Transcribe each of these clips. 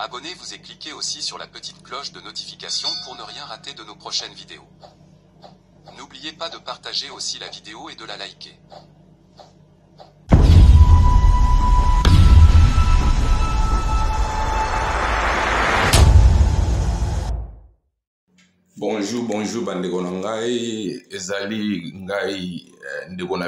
Abonnez-vous et cliquez aussi sur la petite cloche de notification pour ne rien rater de nos prochaines vidéos. N'oubliez pas de partager aussi la vidéo et de la liker. bonjour bonjour bandeko na ezali ngai eh, ndeko eh,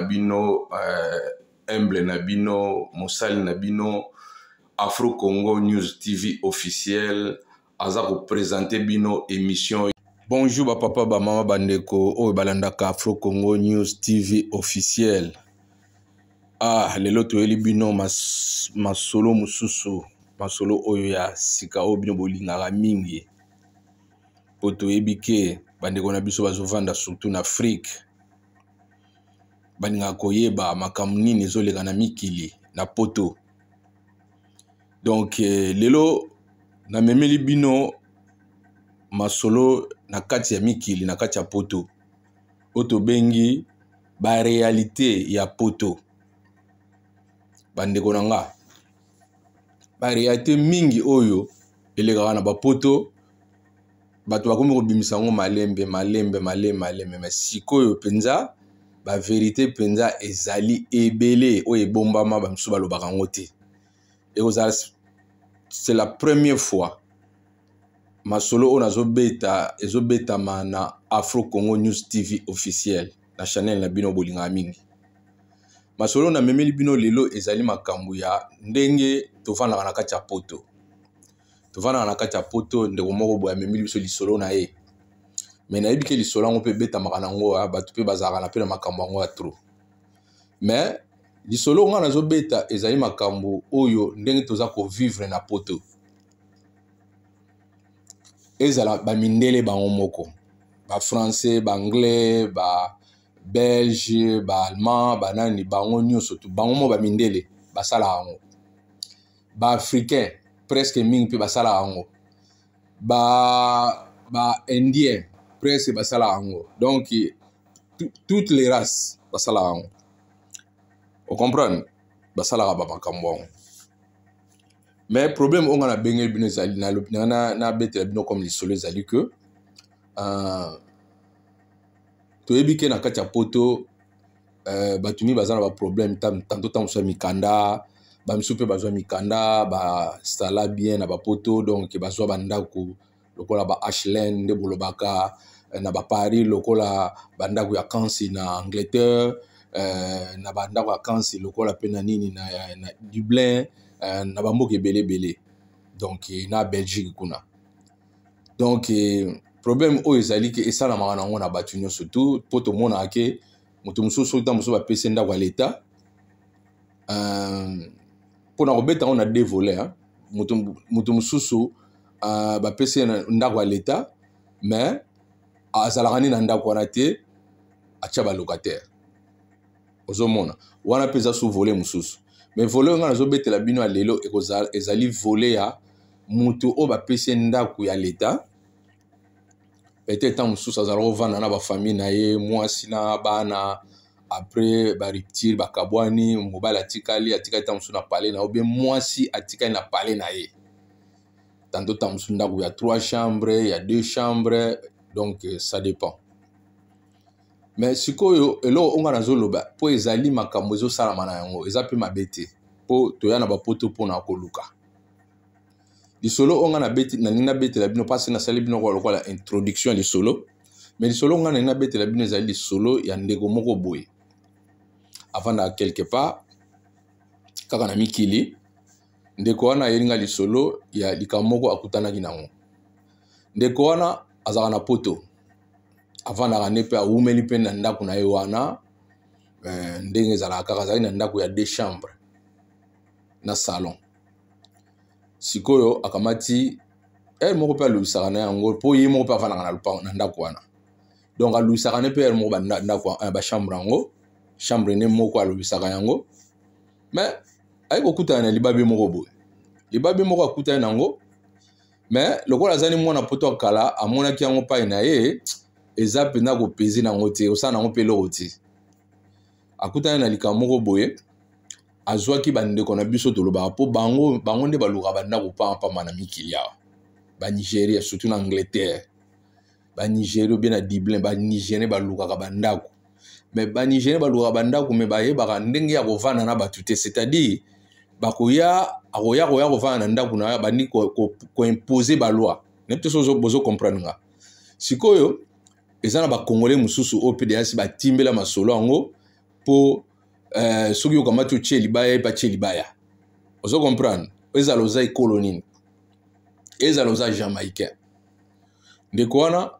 afro congo news tv officiel aza kopresente bino émission bonjour bapapa bamama bandeko oyo balandaka afro congo news tv officiel ah lelo toyeli bino mas, masolo mosusu masolo oyo ya sika oyo bino bolingaka mingi mpo toyebi ke bandeko na biso bazovanda surtout na afrike balingaka koyeba makambo nini ezoleka na mikili na poto donk euh, lelo namemeli bino masolo na kati ya mikili na kati ya poto oyo tobengi barealité ya poto bandeko na nga barealité mingi oyo elekaka na bapoto bato bakomi kobimisa yango malembe malembe malembe malembe me sikoyo mpenza baverité mpenza ezali ebele oyo ebombama bamisusu balobaka yango te et kozala c'est la première fois masolo oyo nazobeta ezobetama na afro congo news tv officiel na chanel na bino bolingaka mingi masolo oyo namemeli bino lelo ezali makambo ya ndenge tovandaka na kati ya poto tovandaka na kati ya poto ndeko moko boye amemeli biso lisolo na ye me nayebi ke lisolo yango mpe ebetamaka nango ya ah, bato mpe bazalaka na mpe na makambo yango ya tro mais lisolo nga nazobeta ezali makambo oyo ndenge toza kovivre na poto ezala bamindele bango moko bafrançais baanglais babelge baallemand banani bango nyonso bango moko bamindele basalaka yango baafricain presque mingi mpe basalaka yango baindien ba presque basalaka yango donc toutes les races basalaka yango ocomprendre basalaka bamakambo yango mais problème oyo nga na benge bino ezali nabetela bino comme lisolo ezali ke uh, toyebi ke na kati ya poto uh, bato mingi baza na baproblème tanto tamoso ya mikanda bamisu mpe bazwa mikanda basala bien na bapoto donc bazwa bandako lokola ba ashland nde bolobaka na baparis lokola bandako ya kansi na angleterre Euh, na bandako ya kansi lokola mpe na nini na, na dublin uh, na bamboka ebelebele donc eh, na belgique kuna donc eh, problème oyo ezali ke esalamaka nango na bato nyonso tu mpo tomonaka ke moto mosusu soki ta mosusu bapesi ndako ya leta euh, mpona kobeta yango na de volet moto mosusu euh, bapesi ndako ya leta mais azalaka nini na ndako wana te atya balocataire ozomona wana mpe eza su vole mosusu me vole oyo ngai nazobetela bino ya lelo ezali vole ya motu oyo bapesi ye ndako ya leta peut-être ntango mosusu azala kovanda na bafamille na ye mwasi na bana apres barupture bakabwani mobali atikali atikali ntango mosusu na pale na ye obe mwasi atikali na pale na ye tanto ntango mosusu ndako ya trois chambre ya deux chambre donc ça dépend me sikoyo eloko onga nazoloba mpo ezali makambo ezosalama na yango eza mpe mabe te mpo toya na bapoto mpona koluka lisolo onga naningi nabetela bino mpasi nasali bino lokola introduction ya lisolo me lisolo onga naningi nabetela bino ezali lisolo ya ndeko moko boye avandaka quelque part kaka na mikili ndeko wana ayelinga lisolo ya likambo moko akutanaki nango ndeko wana azalaka na poto avandaka nde mpe awumeli mpe na ndako na ye wana euh, ndenge ezalaka kaka azalaki na ndako ya de chambre na salon sikoyo akamati ere moko mpe alobisaka na yango mpo ye moko mpe avandaka na ndako wana donc alobisaka ne mpe ere moko euh, bachambre yango chambre ne moko alobisaka yango me aye kokutana na libabi moko boye libabi moko akutani yango me lokola aza ni mwana poto akala amonaki yango pai na ye eza mpenza kopesi nango te osala nango mpe eloko te akutani na likambo moko boye azwaki bandeko na biso tolobaka mpo bango bango nde balukaka bandako pamapama na mikili awa banigéria surtout na angleterre banigéria obie na dublin banigérie balukaka bandako me banigérie balukaka bandako me bayebaka ndenge ya kovanda na bato te c'est-à-dire bakoya akoya koya kovanda na ndako na yo bandi koimpose baloi nebi te so bozokomprendre nga sikoyo eza na bakongole mosusu oyo pds batimbela masolo yango mpo eh, soki okamba ti otie libaya ye mpe atie libaya ozo comprendre ezala oza ekolo nini ezala oza jamaicain ndeko wana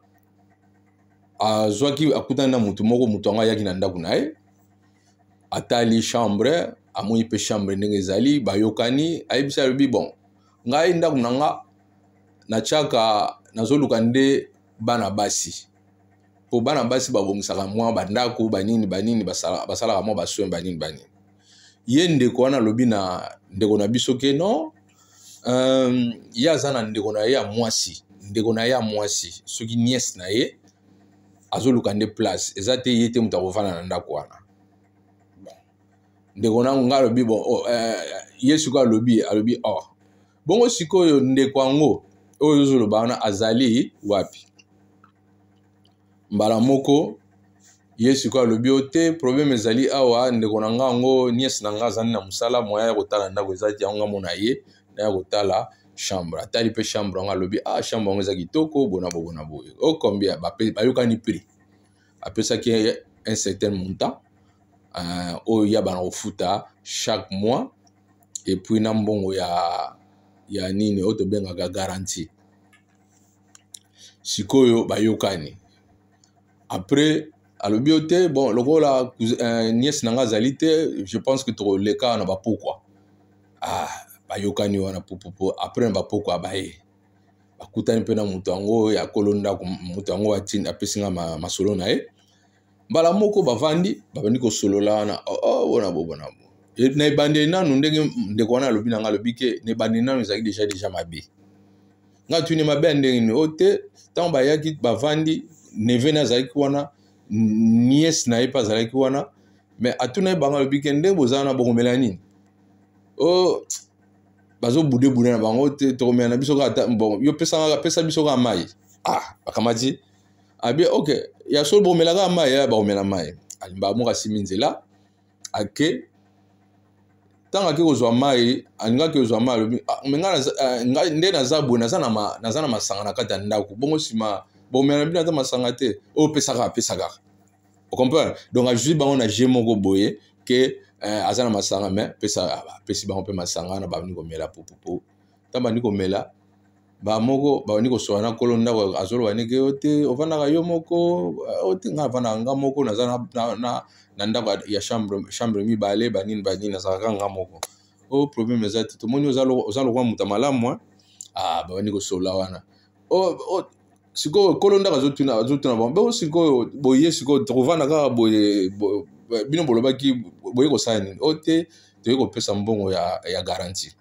azwaki akutani na motu moko motu yango ayaki na ndako na ye atali chambre amoni mpe chambre ndenge ezali bayokani ayebisi alobi bon ngai ndako na nga natiaka nazoluka nde bana basi po bana basi babongisaka mwa bandako banini banini basalaka mwa basoin banini banini ye ndeko wana alobi na ndeko na biso ke non um, ye aza na ndeko na ye ya mwasi ndeko na ye ya mwasi soki niese na ye azoluka nde place eza te ye te moto akofanda na ndako wana ndeko nango nga alobi bon oh, eh, ye sikoyo alobi alobi or oh. bongo sikoyo ndeko yango oyo ozoloba wana azali wapi mbala moko ye sikoyo alobi yo te probleme ezali awa ndeko na nga yango niese na nga aza nini na mosala moya ya kotala ndako eza ti yango nga mona ye na ya kotala chambre atali mpe chambre yango alobi ah chambre yango eza kitoko bona bobona boye okombia oh, bayokani prix apesaki un certain montant euh, oyo ya bana kofuta chaque mois epuis na mbongo ya ya nini oyo tobengaka garantie sikoyo bayokani alobio te bon lokola euh, niese na nga azali te je pense que tokoleka na bapokwa ah, bayokani wana popopo apres na bapokwa baye bakutani mpe na moto yango ya kolo ndako moto yango apesi nga masolo na ye mbala moko bavandi babandi kosolola wana oh, oh, bona bo bona bo na ebandeli nanu ndenge ndeko wana alobi na nga alobi ke na ebandeli nanu ezalaki deja deja mabe nga tuni mabe ya ndenge nini o oh, te ntango bayaki bavandi nevene azalaki wana niese na ye mpe azalaki wana me atuna ye bango alobi ke ndenge boza wana bokomela nini o bazobudebude na bango te tokomela na biso kaka bon yo pesa biso kaka mai ah bakamati abi ok ya solo bokomela kaka mai ya bakomela mai alimba moko asimi nzela ake ntango ake kozwa mai alingaki kozwa mai alobi ah, me ngai ah, nde naza boye naza na masanga na kati ya ndako bongo nsima bomela bino ata masanga te oyo oh, opesaka apesaka ocompare donc ajui bango na je moko boye ke eh, aza na masanga me apesi bango mpe masanga wana babandi komela pupupu ntan bandi komela bamoko babandi kosola na kolo ndako azoloba oh, ndenge yo te ovandaka yo moko o oh, te ngai avandaka nga moko naza na, na, na, na ndako ya chambre, chambre mibale banini banini nazalaka nga moko o problème eza te tomoni oza lokwa moto malamu babandi kosola wana sikoyo kolo nde azotuna bango mpe sikoyo boye sikoyo tovanda kaka boye bino bolobaki boye kosala nini o oh, te toye kopesa mbongo ya, ya garanti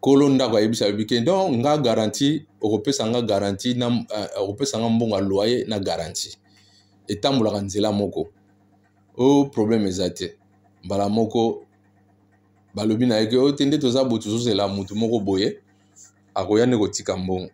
kolo ndako ayebisa bike don nga garanti okopesa nga garanti na uh, okopesa nga mbongo ya loyer na garanti etambolaka nzela moko oyo probleme eza te mbala moko balobi na ye ke o oh, te nde toza boto tozozela motu moko boye akoya nde kotika mbongo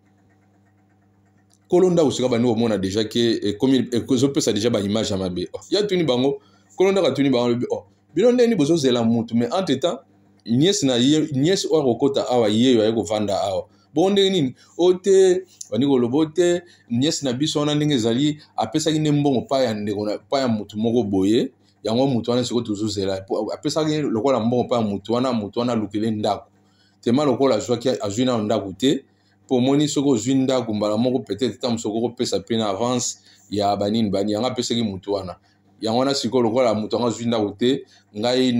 kolonda kosika baningi komona deja ke komi eh, ezopesa eh, deja baimage ya mabe oh, ya tuni bango kolondaka tuni bango lobi o oh, bino ndeni bozozela mutu mais entre temps niese na ye niese oyo akokɔta awa yeyo aye kovanda awa bongo ndenge nini o te baningi koloba o te niese na biso wana ndenge ezali apesaki nde mbongo pa ya ndeko pa ya mutu moko boye yango mutu wana sikoyo tozozela apesaki lokola mbongo pa ya mutu wana mutu wana alukele ndako tema lokola azwaki azwi nano ndako te mpo omoni soki ozwi ndako mbala moko peut-être ntango soki okopesa mpe na avance ya banini bani yango apesaki motu wana yango wana sikoyo lokola moto yango azwi ndako te ngai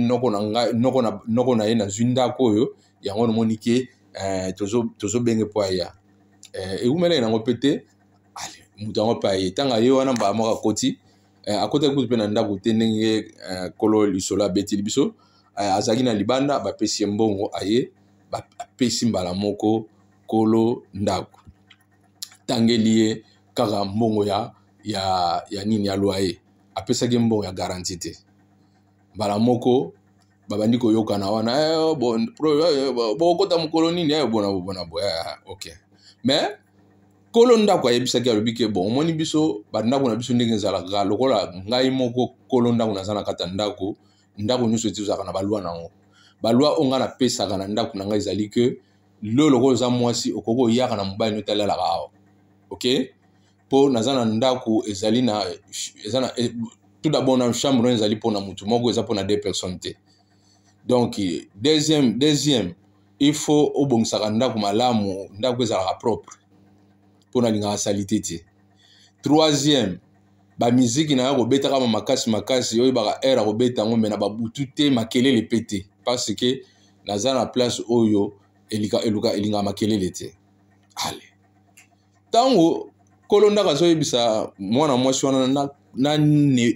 noko na ye nazwi ndako oyo yango nomoni ke eh, tozobenge mpo aya eh, ekumelaki nango mpe te moto yango mpe aye ntango aye wana mbala moko akoti eh, akotaki kutu mpe na ndako te ndenge kolo lisolo abetili biso azalaki na libanda bapesi ye mbongo aye bapesi mbala moko nkolo ndako tangeli ye kaka mbongo ya, ya, ya nini ya loyer apesaki mbongo ya garanti te mbala moko babandi koyokana wana eh, oh, eh, eh, bokokɔta mokolo nini bona bona bo ok me kolo ndako ayebisaki alobi ke bon omoni biso bandako na biso ndenge ezalaka lokola ngai moko kolo ndako naza na kata ndako ndako nyonso ete ozalaka na balwa nango balwa o ngai napesaka na ndako na ngai ezali ke loloko oza mwasi okoki oya kana mobali no otalelaka awa ok mpo naza na ndako ezali na eza na eh, tout d'abord na chambre oyo ezali mpona motu moko eza mpona deux personnes te donc deuxième deuxième il faut obongisaka ndako malamu ndako ezalaka propre mpo nalingaka salite te troisième bamiziki na ya kobetaka bamakasi makasi oyo baka aire akobeta yango me na babutu te makelele pe te parce que naza na place oyo elika, eluka elinga makelele te ale ntango nkolo ndaka azoyebisa mwana mwasi wana na, na,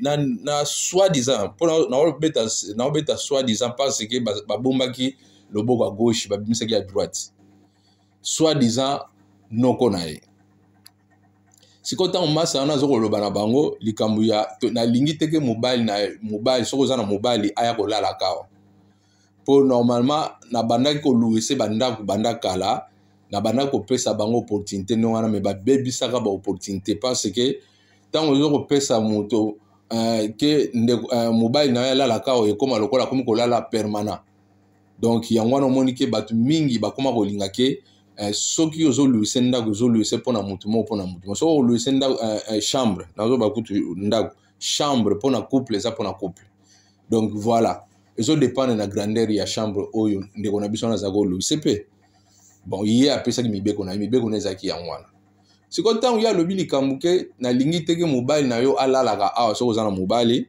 na, na soi disant mpona naobeta na na soi disant parce ke babombaki loboko ya gauche babimisaki ya droite soi disant noko na ye sikoyo ntango masa wana azokoloba na bango likambo ya nalingi teke mobali na mobali soki oza na mobali aya kolala kawa mpo normalement na bandaki koluwise bandako banda kala na bandaki kopesa bango opportunité nde wana me babebisaka baopportunité parce ke ntango ozo kopesa moto uh, ke uh, mobali na yo alalaka oyo ekóma lokola akomi kolala permanent donc yango wana omoni ke bato mingi bakóma kolinga ke uh, soki ozoluwise ndako ozoluwise mpona motu moko mpona motu moko soki oluwise ndako uh, uh, chambre nazobakutu ndako chambre mpona couple eza mpona couple donc voilà ezodependre na grandeur ya chambre oyo ndeko na biso wana aza kolobi sepe bon ye apesaki mibeko na ye mibeko na ezalaki yango wana sikoyo ntango ye alobi likambo ke nalingi teke mobali na yo alalaka awa soki oza na mobali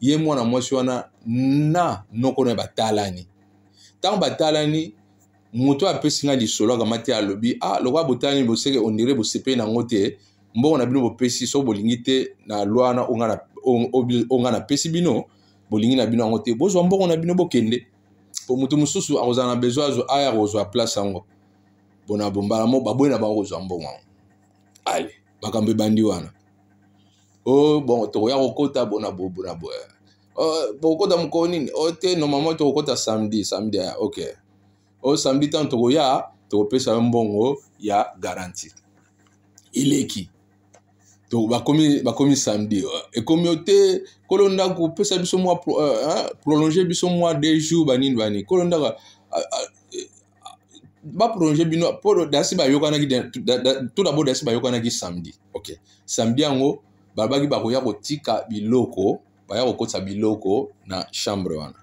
ye mwana mwasi wana na noko na ye batalani ntango batalani moto apesi nga lisolo akamati alobi a ah, lokola botalani boseke ondire bosepeli nango te mbongo na bino bopesi soki bolingi te na lwa wana onga napesi bino bolingi na bino yango te bozwa mbongo na bino bokende po moto mosusu akozala na besoin azwa aya kozwa place yango mpona bombala moko babwe na bango kozwa mbongo yango ale makambo ebandi wana o oh, bon tokoya kokota bona bobona boya tokokota eh. oh, mokolo nini o oh, te normalement tokokota samedi samedi aya ok o samedi ntango tokoya tokopesa yo mbongo ya garanti eleki donc bakomi bakomi samedi ekomi o te kolo ndako opesa biso mwa euh, prolonge biso mwa deux jours banini bani kolo ndako euh, euh, baprolonge bino mpo dasi bayokanaki tout dabord dasi bayokanaki samedi ok samedi yango balobaki bakoya kotika biloko baya kokotisa biloko na chambre wana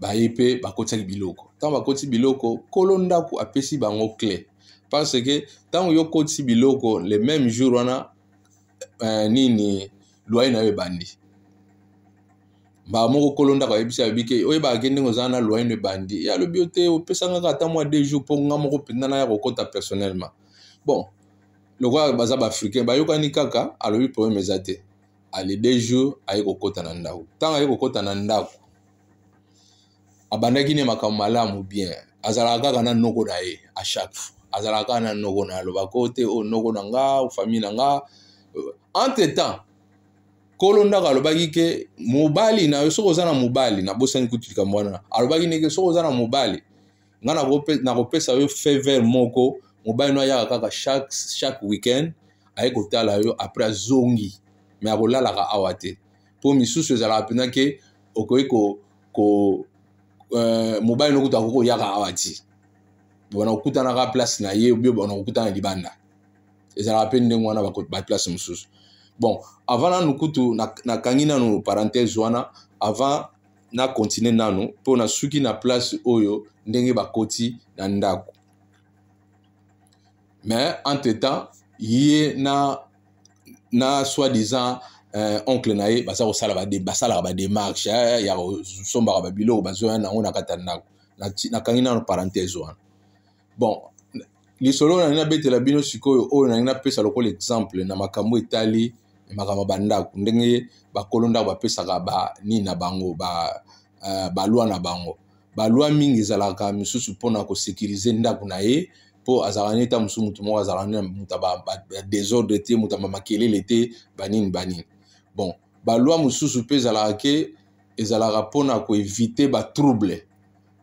baye mpe bakotisaki biloko ntango bakotisi biloko kolo ndako apesi bango cle parce que ntango yokotisi biloko le même jour wana eh, nini lwaye na yo ebandi mbala moko kolo ndako ayebisi abike oyeba akendenge oza na lwaye no ebandi ye alobi yo te opesangaka ata mwa de jour mpo nga moko mpenza na ya kokɔta personnellement bon lokola baza baafricain bayokani kaka alobi problème eza te ale de jour aye kokɔta na ndako ntango aye kokɔta na ndako abandaki ne makambo malamu bien azalaka kaka na noko na ye a chaque fois azalaka kaka na noko na ye alobaka o te o noko na nga famille na nga entre-temps kolo ndako alobaki ke mobali na yo soki oza na mobali nabosani kutu likambo wana alobaki neke soki oza na mobali nga nakopesa yo faveur moko mobali no ayaka kaka chaque, chaque weekend aye kotala yo après azongi me akolalaka awa te mpo misusu ezalaka mpenza ke okoki ko, ko uh, mobali nokuta akoki oyaka awa ti bona kokutanaka place na ye obio bona kokutana libanda ezalaka mpe ndenge wana baplace mosusu bon avant nanu kutu nakangi na nanu parenthèse wana avant nakontinue nanu mpona suki na place oyo ndenge bakoti na ndako mais entre temps ye na na soi-disant euh, oncle na ye baza kosalaka basalaka badémarche eh, ya kosombaka babiloko bazoya nango na kati ya ndako nakangi nanu parenthèse wana bon lisolo oyo nalingi nabetela bino sikoyo oyo nalingi napesa lokola exemple na makambo etali makambo bandako ndenge bakolo ndako bapesaka banini na bango ba, uh, balwa na bango balwa mingi ezalaka misusu mpona kosekirize ndako na ye mpo azalaka neti mosusu motu moko azalaka neti moto badesordre te moto bamakelele te banini banini bon balwa mosusu mpe ezalaka ke ezalaka mpona koevite batrouble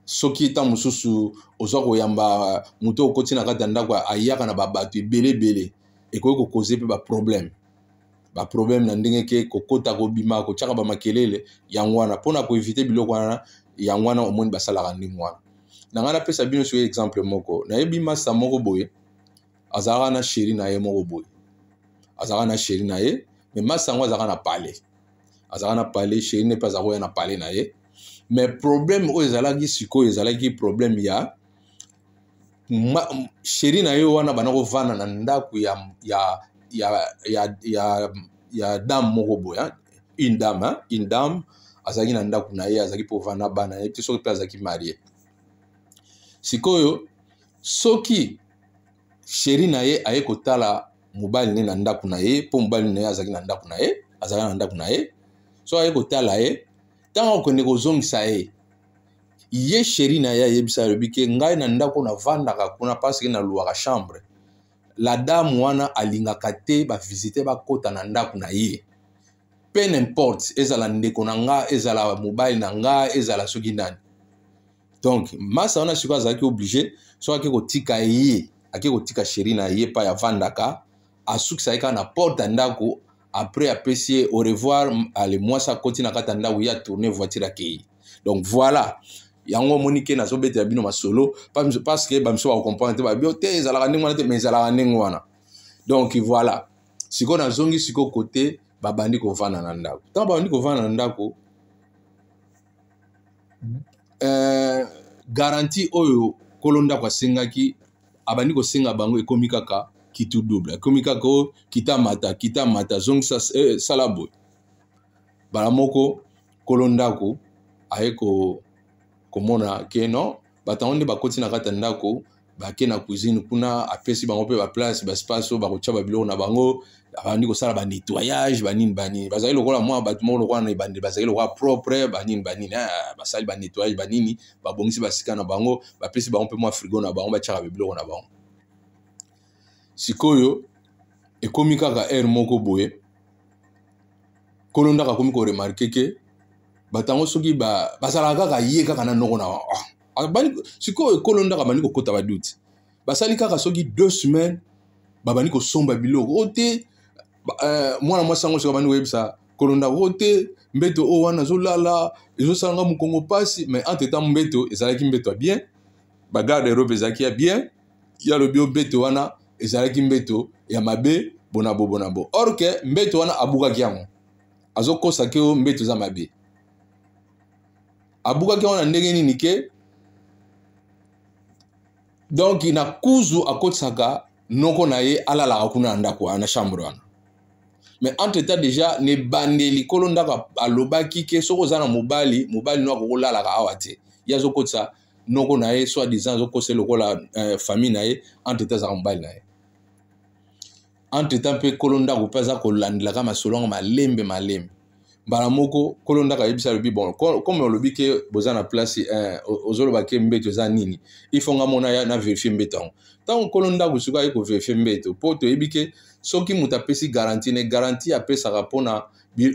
soki ntan mosusu oza koyamba moto okotina kati ya ndako ayaka na babato ebelebele ekoki kokoze mpe baproblème baproblème na ndenge ke kokɔta kobima kotiaka bamakelele yango wana mpona koevite biloko wana yango wana omoni basalaka ndenge wana na ngai napesa bino soki exemple moko nayebi masa moko boye azalaka na sheri na ye moko boye azalaka na sheri na ye me masa yango azalaka na pale azalaka na pale sheri ne mpe aza koya na pale na ye me problème oyo ezalaki sikoyo ezalaki problème ya ma, sheri na ye wana bana kovanda na ndako ya, ya, ya, ya, ya, ya dame moko boya une dame hein? une dame azalaki na ndako na ye azalaki mpo vanda bana na ye te soki mpe azalaki marie sikoyo soki sheri na ye aye kotala mobali ne na ndako na ye mpo mobali na ye azalaki na ndako na ye azalaki na ndako na ye so aye kotala ye ntango akokende kozongisa ye ye sheri na ye ayebisa alobi ke ngai na ndako navandaka kuna parceke naluwaka chambre la dame wana alingaka te bavisite bakɔta na ndako na ye pe nimporte ezala ndeko na nga ezala mobali na nga ezala soki nani donc masa wana sikoyo azalaki oblige soki ake kotika ye ake kotika sheri na ye epai avandaka asukisa ye kaka na porte ya ndako après apesi ye au revoir ale mwasi akoti na kati ya ndako ye atourne voiture akei donc voilà yango omoni ke nazobetela bino masolo parce ke bamiso bacomprendre te babio oh, te ezalaka ndenge wana te mais ezalaka ndenge wana donc voilà sikoyo nazongi sikoyo kote babandi kovanda na ndako ntango babandi kovanda na ndako eh, garanti oyo kolo ndako asengaki abandi kosenga bango ekomi kaka kitu double ekomi kaka o kita mata kita mata zongi eh, sala boye mbala moko nkolo ndako aye komona ke non bato yango nde bakoti na kati ya ndako bake na cuisine kuna apesi bango mpe baplace baspace oyo bakotya babiloko na bango abandi kosala banetoyage banini banini bazali lokola mwa bato moko lokola na ebandeli bazali lokola propre banini banini ah, basali banetoyage banini babongisi basika na bango bapesi bango mpe mwa frigo na bango batyaka babiloko na bango sikoyo ekomi kaka aire moko boye kolo ndako akomi koremarke ke bato yango soki bazalaka kaka ye kaka na noko na ah, ah, sikoyo ekolo ndako abandi kokɔta badute basali kaka soki deux semaines babandi kosomba biloko o oh, te eh, mwana mwasi yango soki abandi koyebisa kolo ndako o oh, te mbeto oyo wana azolala ezosalanga mokongo mpasi mais entre temps mbeto ezalaki mbeto ya bien bagarde europe ezalaki ya bien ya lobi o mbeto wana ezalaki mbeto ya mabe bona bo bona bo or ke mbeto wana abukaki yango azokosaki oyo mbeto eza mabe abukaki yango na ndenge nini ke donk na kuzu akotisaka noko na ye alalaka kuna na ndako wana na chambre wana mais entre temps déjà ne bandeli kolo ndako alobaki ke soki oza na mobali mobali no akokolalaka awa te ye azokotisa noko na ye soi disant azokosela lokola eh, famille na ye entre temps azaka mobali na ye entretemps mpe kolo ndako mpe aza kolandelaka masolo yango malembe malembe mbala moko kolo ndako ayebisi alobi bon comme olobi ke boza na place eh, ozoloba ke mbeto eza nini ifo nga mona na verifie mbeto yango ntango kolo ndako soki aye koverifie mbeto mpo toyebi ke soki moto apesi garanti ne garanti apesaka mpona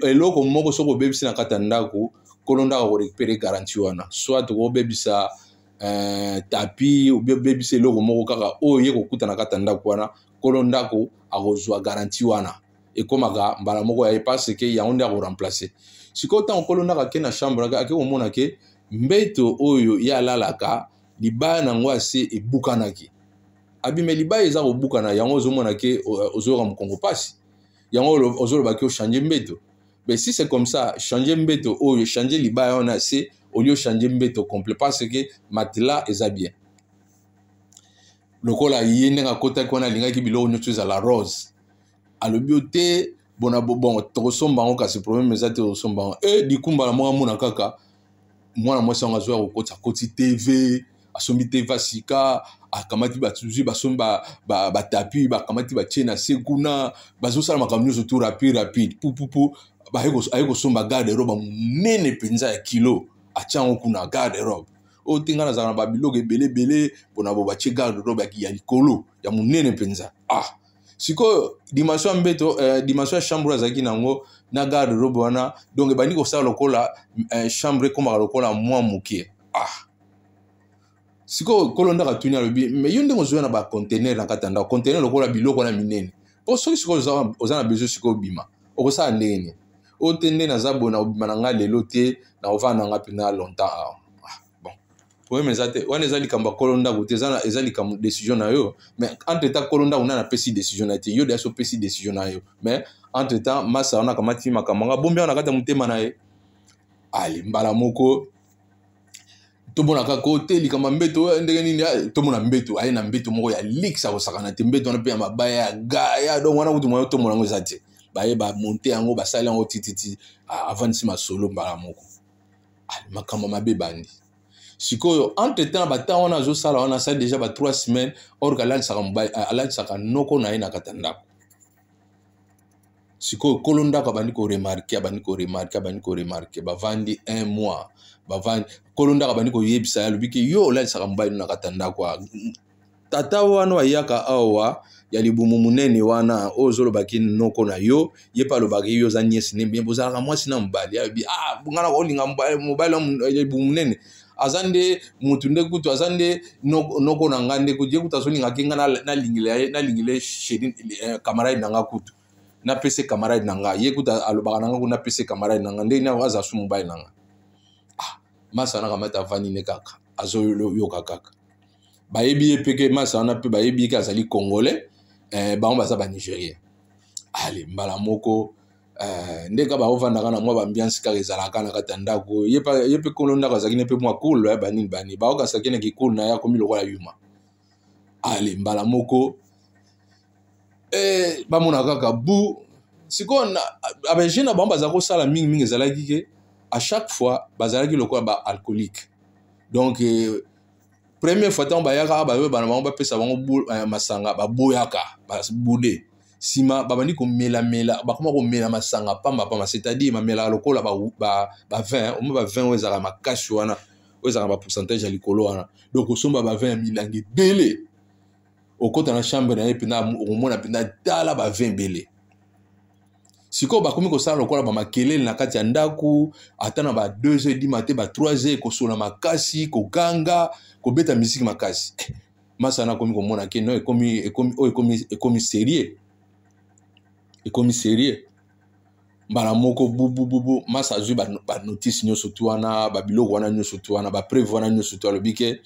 eloko moko soki obebisi na kati ya ndako kolo ndako akorecupere garanti wana soit okobebisa Uh, tapi obebisa eloko moko kaka oyo ye kokuta na kati ya ndako wana kolo ndako akozwa garanti wana ekomaka mbala moko ya ye parce ke yango nde akoremplace sikoyo ntango kolo ndako ake na chambre ake komona ke mbeto oyo ye alalaka libaya na yango ase ebukanaki abime libaya eza kobukana yango ozomona ke ozoyoka mokongo mpasi yango ozoloba ke ochange mbeto mais si c'est comme ça change mbeto oyo change libaya wana ase au lieu change mbeto complet parce ke matela eza bien lokola ye ndenge akotaki wana alingaki biloko nyonso ezala rose alobi yo te bona bon tokosomba yango kasi probleme eza te tokosomba yango e eh, likumbala moko amona kaka mwana mwasi yango azwaka kokotisa koti tv asombi tv asika akamati batuzwi basombi batapi bakamati batie na se kuna bazosala makambo nyonso to rapide rapide pupupu aye kosomba garde robe monene mpenza ya kilo atia yango kuna garde robe oyo tinga nazala na babiloko ebeleebele mpona bo batie garde do ya likolo ya monene mpenza ah sikoyo dimension ya mbeto eh, dimension ya chambre azalaki nango na garde robe wana donc ebandi kosala lokola eh, chambre ekómaka lokola mwa moke ah sikoyo kolo ndako atuni alobi me yo ndenge ozoya na bacontener na kati ya ndako contener lokola biloko wana minene mpo soki sikoyo oza na besoin sikoyo obima okosala ndenge nini oyo te nde naza boye na obima na ngai lelo te na ovanda na ngai mpena longtemps awa problème eza te wana eza likambo ya kolo ndako te eza likambo décision na yo mais entre temps kolo ndako nani apesi décision na ye te yo de aso opesi décision na yo mais entre temps masa wana akamati makambo anga bombi awa na kati ya motema na ye ali mbala moko tobona kaka ote likambo ya mbeto ndenge nini tomona mbeto aye na mbeto moko ya lix akosakana te mbeto wana mpe ya mabaya ya ga ya don wana kutu moyo tomona yango eza te baye bamonte yango basali yango tititi ah, avandisi masolo mbala moko makambo mabe ebandi sikoyo entre temps batemps wana azosala wana asali déjà ba 3 semaine orke alalisaka noko na ye na kata ndako sikoyo kolo ndako abandi koremarke abandi koremarke abandi koremarke bavandi un mois bavandi kolo ndako abandi koyebisa ye alobiki yo olalisaka mobali na kata ndako tata wana ayaka awa ya libumu monene wana oyo ozolobaki noko na yo ye mpe alobaki yo oza niesi nembi ozalaka mwasi na mobali alobi ah ngana olinga mobali ya libumu monene aza nde mutu nde kutu aza nde noko na nga nde kutu ye kutu azolingaki nga nalingile sheri kamarade eh, na nga kutu napese kamarade na nga ye kutu alobaka na nga kutu napese kamarade na nga ndenge nao aza asu mobali na nga ah masa wana kamati avandi nde kaka azoyoka kaka bayebi ye peke masa wana mpe bayebi ye ke azali congolais eh, bango baza banigérien ale mbala moko Eh, nde kaka baovandaka na mwa bambiansi kaka ezalaka na kati ya ndako ye mpe nkolo ndako azalaki ne mpe mwa kulu ya eh, banini bani baokasaki naki kulu na ye akomi lokola yuma ale mbala moko eh, bamona kaka bu sikoyo abagene ah, na bango bazala kosala mingimingi ezalaki ke à chaque fois bazalaki lokola baalcoolique donc première fois ntango bayaka bayeba na bango bapesa bango masanga baboyaka babude nsima babandi komelamela bakoma komela masanga pambapamba c'est-à-dire bamelaka lokola ba20 oma ba20 oyo ezalaka makasi wana oyo ezalaka bapourcentage ya likolo wana donc osomba ba20 ya milangi ebele okota na chambre na ye mpena okomona mpena tala ba20 ebele sikoyo bakomi kosala lokola bamakelele na kati ya ndako ata na ba 2 heure dima te ba 3 heure kosola makasi koganga kobeta misiki makasi eh, masana akomi komona ke no oyo ekomi serie ekomi serie mbala moko bubububu masa azwi banotice ba nyonso tu wana babiloko wana nyonso tu wana bapreve wana nyonso tu alobi ke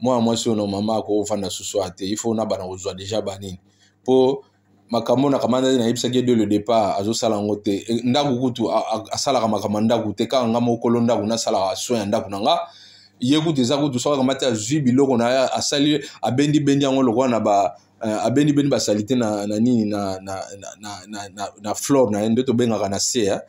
mwana mwasi oyo na mama akofanda susu ya te ifo na bana kozwa deja banini mpo makambo na kama ndenge nayebisaki de le départ azosala yango te e, ndako kutu asalaka makambo ya ndako te kaka nga mokolo ndako nasalaka soin ya ndako na nga ye kutu eza kutu soki akamba te azwi biloko na ye asali abendibendi yango lokola na ba Euh, abendi beni basali te na, na nini na, na, na, na, na, na, na flore na ye nde tobengaka na se ya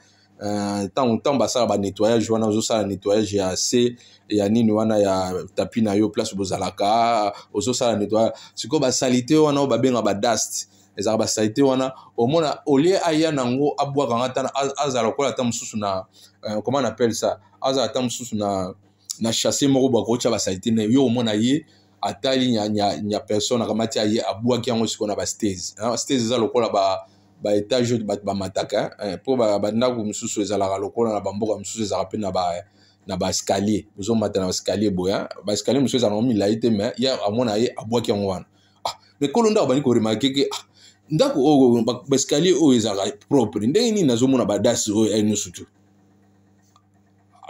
ntango euh, ntango basala banettoyage wana ozosala nettoyage ya se ya nini wana ya tapi na yo place bozalaka ozosala nettoyage sikoyo basalite wana oyo babengaka badast ezalaka basalite wana omona olie aya nango abwaka nga tana azala lokola ata mosusu na euh, comment on appelle ça azala ata mosusu na na chasse moko bwaka otya basalite na yo omona ye atali nya, nya, nya personne akamati aye abwaki yango sikoyo na bastase stase eza lokola ba baetage oyo bato bamataka mpo bandako mosusu ezalaka lokola na bamboka mosusu ezalaka mpe na ba na baescalier ozomata na baescalier boya baescalier mosusu ezalaka milai te me ye amona ye abwaki yango wana ah, mais kolo ndako bandi koremarke ke ah, ndako oyo baescalier oyo ezalaka propre ndenge nini nazomona badasi oyo nyonso tu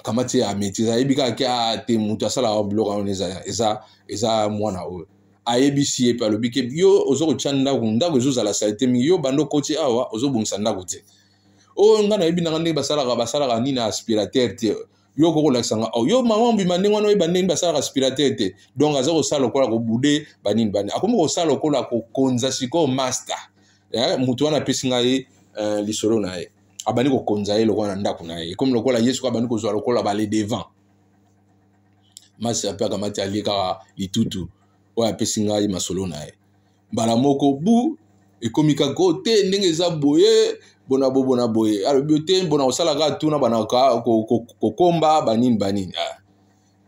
kamati ameti ayebi kaka ke ate moto asala biloko wana eza eza eza mwana oyo ayebisi ye mpe alobi ke yo ozokotya ndako ndako ezozala salite mingi yo bando okoti awa ozobongisa ndako te oyo ngai nayebi nanga ndenge basalaka basalaka nini aspirateur te yo kokolakisa nga oh, yo mama mbima ndenge wana oyeba ndenge basalaka aspirateur te donc aza kosala lokola kobude banini banini akomi kosala lokola kokonza sikoyo master eh, moto wana apesi ngai eh, lisolo na ye abandi kokonza ye lokola na ndako na ye ekomi lokola ye siko abandi kozwa lokola bale devant masi apeaka mati alie kaka litutu oyo apesi ngai masolo na ye mbala moko bu ekomi kaka o te ndenge eza boye bona bobona boye alobi o te mpona kosalaka tuna bana kokomba banini banini ah.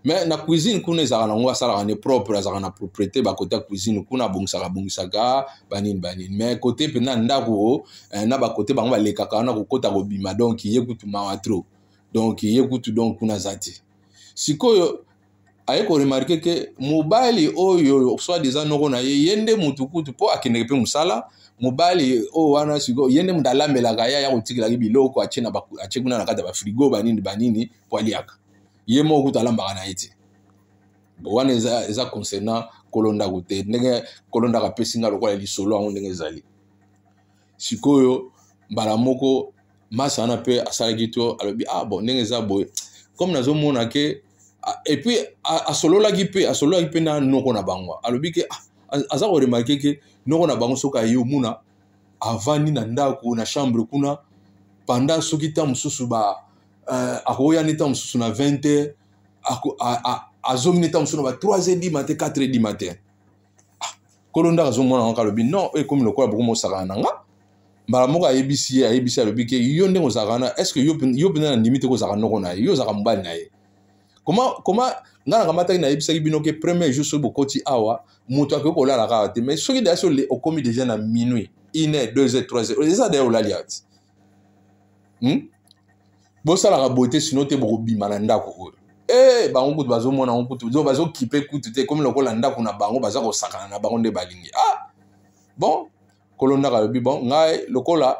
me na cuisine kuna ezalaka nango asalaka ne propre azalaka na propriété bakote ya cuisine kuna abongisaka abongisaka banini banini me kote mpena ndako eh, na bakote bango balekaka wana kokɔta kobima donk ye kutu mawa tro donk ye kutu donk kuna aza te sikoyo aye koremarke ke mobali oyo soit deza noko na ye ye nde motu kutu mpo akendeke mpe mosala mobali oyo wana siko ye nde moto alambelaka ye aya kotikelaki biloko atie kuna na kati ya bafrigo banini banini mpo aliaka ye moko kuta alambaka na ye te wana eza, eza concernant kolo ndako te ndenge kolo ndako apesi nga lokola lisolo yango ndenge ezali sikoyo mbala moko masa wana mpe asalaki to alobi ah bon ndenge eza boye comme nazomona ke ah, epuis asololaki mpe asololaki mpe na noko na bango alobi ke ah, aza koremarke ke noko na bango soki aye omona avandi na ndako na chambre kuna panda soki ta mosusu ba Euh, a ko oya ne ta mosusu na 20 heure azomi ne ta mosusu na ba 3 heure du matin 4 heure du matin ah, kolo ndako azomona yango kalobi non ekomi eh, lokola bokomi osakana na nga mbala moko ayebisi ye ayebisi alobi ke yo ndenge ozalaka wana estce yo mpenza na ndimi te kozalaka noko na ye yo ozalaka mobali na ye koma koma ngai nakamataki nayebisaki bino ke premier jour soki bokoti awa moto akoki kolala kaka te mais soki daya so okomi déjà na minuit une heure deux heure trois heure eza daya olali ya ti bosalaka boye te sino te bokobima na ndako oyo e bango kutu bazomona ngo kutu bazokipe kutu te komi lokola ndako na bango baza kosakana na bango nde balingi ah bon kolondaka alobi bon ngai lokola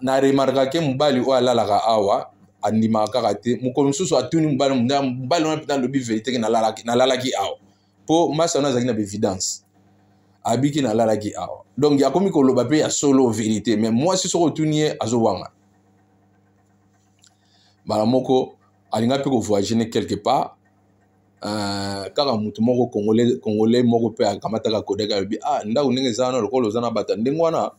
na remarkake mobali oyo alalaka awa andimaka kaka te mokolo mosusu atuni mobali mobali wana mpena alobi verite ke nalalaki awa mpo masi wana azalaki na bevidence abiki nalalaki awa donc akomi koloba mpe ya solo verite mais mwasi soko otuni ye azowanga mbala moko alinga mpe kovoyage ne quelque part uh, kaka motu moko congolais, congolais moko mpe akamataka kodeka alobi ah ndako ndenge eza wana lokola oza na bato ndenge wana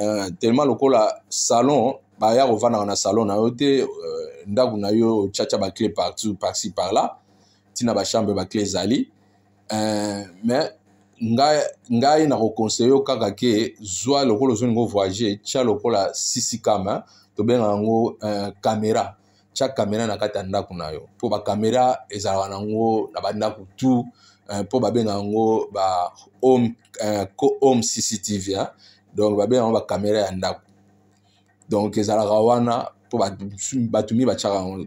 uh, telema lokola salon baya kovandaka na salon na yo te uh, ndako na yo otyatia baclé partout parci parla ntina bachambre baclé ezali uh, mais ngai ngai nakokonseye yo kaka ke zwa lokola ozolinga ovoyage tya lokola sisi kama tobengaka yango uh, kamera tia kamera na kati ya ndako na yo mpo bakamera ezalaka nango na bandako tu mpo euh, babengaka yango ba home, eh, home cctv eh? donc babengaka yango bakamera ya ndako donc ezalaka wana mpo bato mi batiaka yango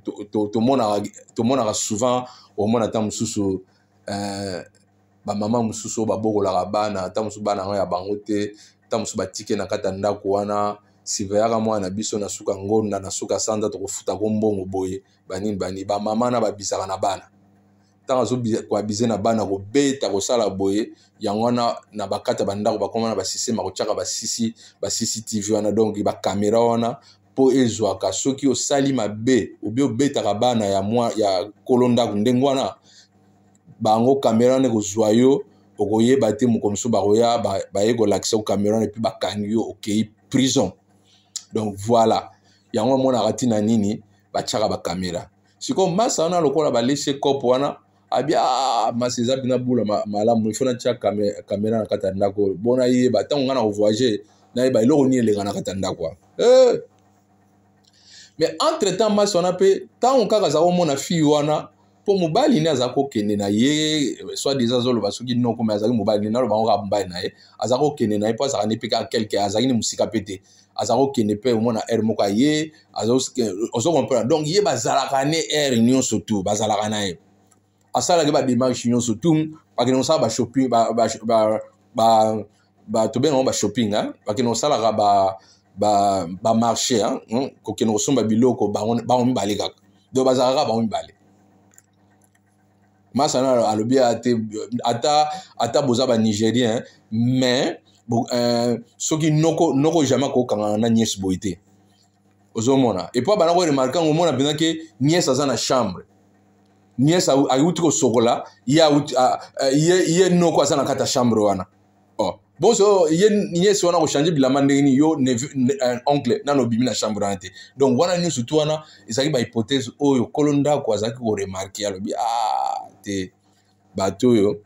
tomonaka souvent omona ata mosusu eh, bamama mosusu oyo babokolaka bana ata mosusu bana yango ya bango te ata mosusu batike na kati ya ndako wana siveyaka mwana biso na suka ngonda na suka sanza tokofutako mbongo boye banini banini bamama na babisaka na bana ntango azokoabize na bana kobeta kosala boye yango wana na bakati ya bandako bakoma na basisteme akotiaka basisi basisi tv wana donk bakamera wana mpo ezwaka soki osali mabe obi obetaka bana ya, mwa, ya kolo ndako ndenge wana bango kamera wana ekozwa yo okoyeba te mokomiso bakoya baye kolakisa ko kamera wana epuis bakangi yo okei prison donc voilà yango amonaka ntina nini batiaka bakamera sikoyo masa wana lokola balese cope wana abia ah, masa eza bina bula malamu ifo natia kamera na kati ya ndako mpo nayeba ntango ngai na kovoyage nayeba eloko nini elenga na kati ya ndako wana eh! mais entre temps masi wana mpe ntango kaka aza komona fille wana mpo mobali nde aza kokende na ye swadisa azoloba soki noko me azali mobali nde naloba ngo kaka mobali na ye aza kokende na ye mpo azalaka nde mpe kaka quelque azalaki nde mosika mpe te aza kokende mpe omona aire moko aye ozocomprendre donc ye bazalaka ne aire nyonso tu bazalaka na ye asalaki bademarche nyonso tu bakende kosala bashopping tobengango bashopping bakende kosalaka bamarché hmm, kokende kosomba biloko bango mibale kaka do bazalaka bango mibale masana alobi ate ata ata boza banigérien mais uh, soki noko noko jamais kokangana na niese boye te ozomona epo abanda koremarke yango omona mpenza ke niese aza na chambre niese awuti kosokola ye noko aza na kati ya chambre wana boso i ye nin ye sɔnna ko sanji bila mandegini i y'o oncle n'a n'o bimina chambre an ten donc wana ni sutu wana ezalaki ba hypothèse oyo kolonda ko azalaki koremarke alobi a ah, te bato oyo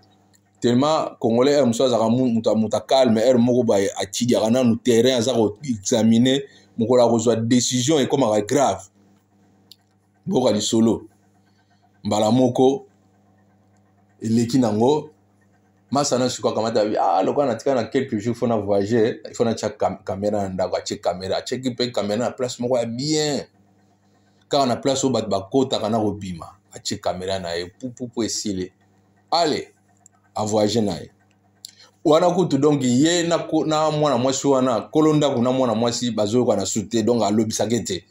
tellement congolais aire mosusu azalaka moto acalme aire moko boye atidiaka nanu terrain aza koexamine mokolo akozwa décision ekómaka grave boka lisolo mbala moko eleki nango masana suku akamata ah, ah loko anatika na quelque jour fona voyage ifona tya kamera na ndako atie kamera atiaki mpe kamera na place moko ya bien kaka na place oyo bato bakɔtaka na kobima atie kamera na ye pupupu esili ale avoyage na ye wana kutu donk ye na, na mwana mwasi wana kolo ndako na mwana mwasi bazoyokana su te donk alobisaki te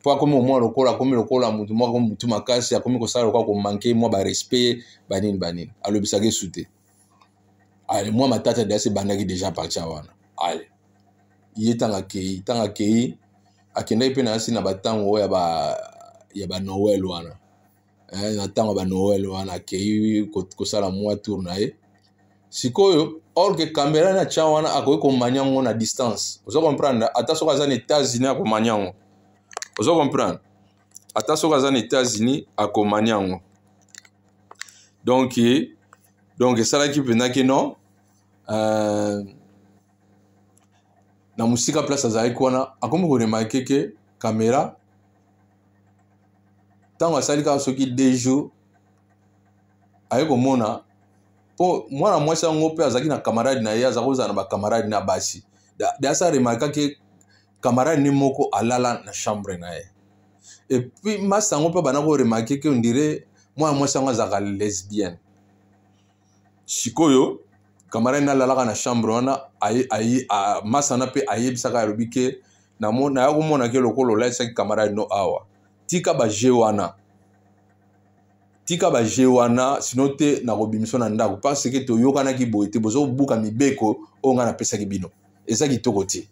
mpo akomi omwa lokola akomi lokola mutu moko mutu makasi akomi kosala lokola komanke mwa barespect banini banini alobisaki su te ale mwa matata de asebandaki deja partia wana ale ye ntango akei ntango akei akendaki mpe na asi na bantango oyo ya banoel wana na ntango ya banoel wana akei kosala mwa tour na ye sikoyo orke cameron atya wana akoki komanya ngo na distance oza comprendre ata soki aza na états-unis akomanya ngo oza comprendre ata soki aza na états-unis akomanya ngo donk donk esalaki mpenzaki non Euh, na mosika place azalaki wana akomi koremarke ke kamera ntango asali kaka soki deux jours aye komona mpo mwana mwasi yango mpe azalaki na camarade na ye aza kozala na bakamarade na basi de asa remarkake camarade ne moko alala na chambre na ye epuis masi yango mpe bana koremarke ke ondire mwana mwasi yango azalaka lesbienne sikoyo kamarai nalala kana chambre wana ayi masana mpe ayebisaka alobi ke nayakomona ke lokolo olaisaki kamarai no awa tika baje wana tika baje wana sino te nakobimiso na ndako parce ke toyokanaki boye te bozobuka mibeko oyo ngai napesaki bino eza kitoko te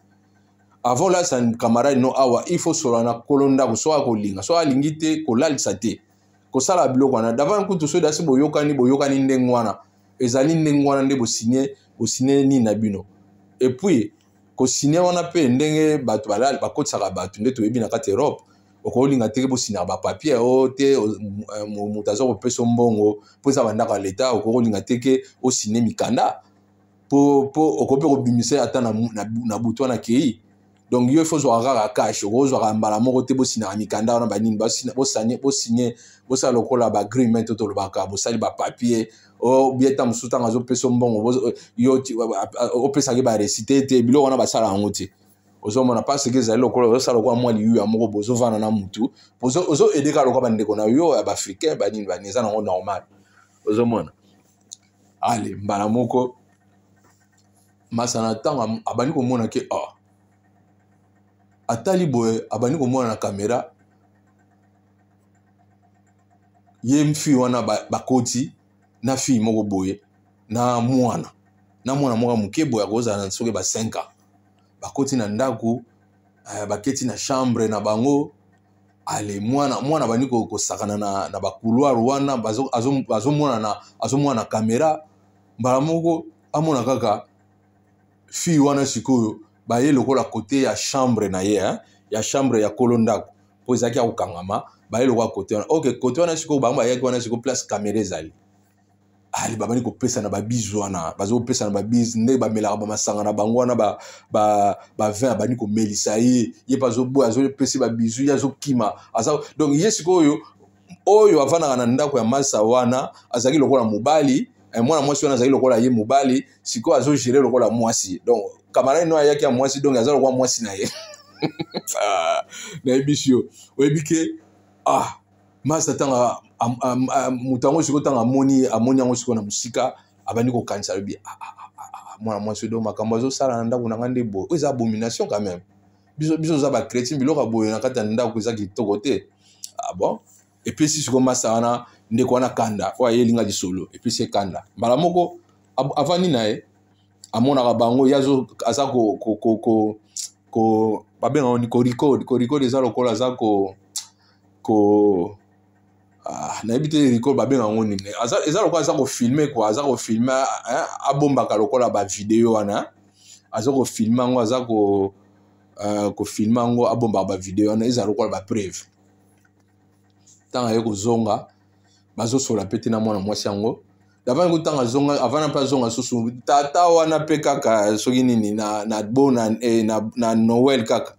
avant olasa kamarade no awa ifo solola na kolo ndako so akolinga so alingi te kolalisa te kosala biloko wana davan kutu soki dasi boyokani boyokani ndenge wana ezali ndenge wana nde bosine bosine nini na bino epuis kosine wana mpe ndenge bato bakotisaka bato nde toyebi na kati europe okolinga te bosinaka bapapier o te moto aza kopesa mbongo mpo eza bandako ya leta okokolinga te ke osine mikanda mpo okoki kobimisa ata na butu wana kei donc yo ifo ozwaka kaka kashe okozwaka mbala moko te bosinaka mikanda wana banini bosanye bosala lokola bagrement to tolobaka bosali bapapier bien ntango mosusu ntango azopesa mbongo eh, yo eh, eh, opesaki baresite te biloko wana basala yango te ozomona parce ke ezali lokola ozosala lokola mwa liyuya moko bozovanda na motu ozoede kaka lokola bandeko na yo ya baafricain banini bani eza nango normal ozomona ale mbala moko masana ntango abandi komona ke ah atali boye abandi komona na kamera ye mfi wana bakoti ba na fille moko boye na mwana na mwana moko ya moke boye akozala soki ba 5 ans bakoti na ndako eh, baketi na chambre na bango ale mwana mwana bandi kosakana na, na bacouloir wana azomona azo na kamera mbala moko amona kaka fille wana sikoyo baye lokola kote ya chambre na ye eh? ya chambre ya kolo ndako mpo ezalaki ya kokangama baye lokola kote wana ok kote wana sikoyo bango bayaki wana sikoyo place kamera ezali ali babandi kopesa na babise wana bazopesa na babise ndenge bamelaka bamasanga na bango wana bavin ba, ba abandi komelisa ye ye mpe azoboya azopesi babizu ye azokima aza donc ye sikoyo oyo avandaka na ndako ya masa wana azalaki lokola mobali eh, mwana mwasi wana azalaki lokola ye mobali sikoyo azogere lokola mwasi donc kamarani no ayaki ya mwasi donc aza lokola mwasi na ye ah, nayebi sio oyebi ke ah masa ntanga moto yango soki otanga amoni amoni yango soki na mosika abandi kokanisa alobi ah, ah, ah, mwana mwasi do makambo azosala na ndako na nga nde boye oyo eza abomination quand même biso biso oza bakretien biloko boye na kati ya ndako eza kitoko te abon epesi sikoyo masa wana ndeko wana kanda oyo aye elinga lisolo epesi ekanda mbala moko avandi na ye amonaka bango ye aza babengao korikode korikode eza lokola aza ko Ah, nayebi te ricol babenga yango nini eza lokola aza kofilme kua aza kofilme abombaka lokola bavideo wana aza kofilme yango aza euh, kofilme yango abombaka bavideo wana eza lokola bapreve ntango aye kozonga bazosola mpe te na mwana mwasi yango davani kutanga zonga avana mpe azonga susu tata wana mpe kaka soki nini na, na bo na, eh, na, na noel kaka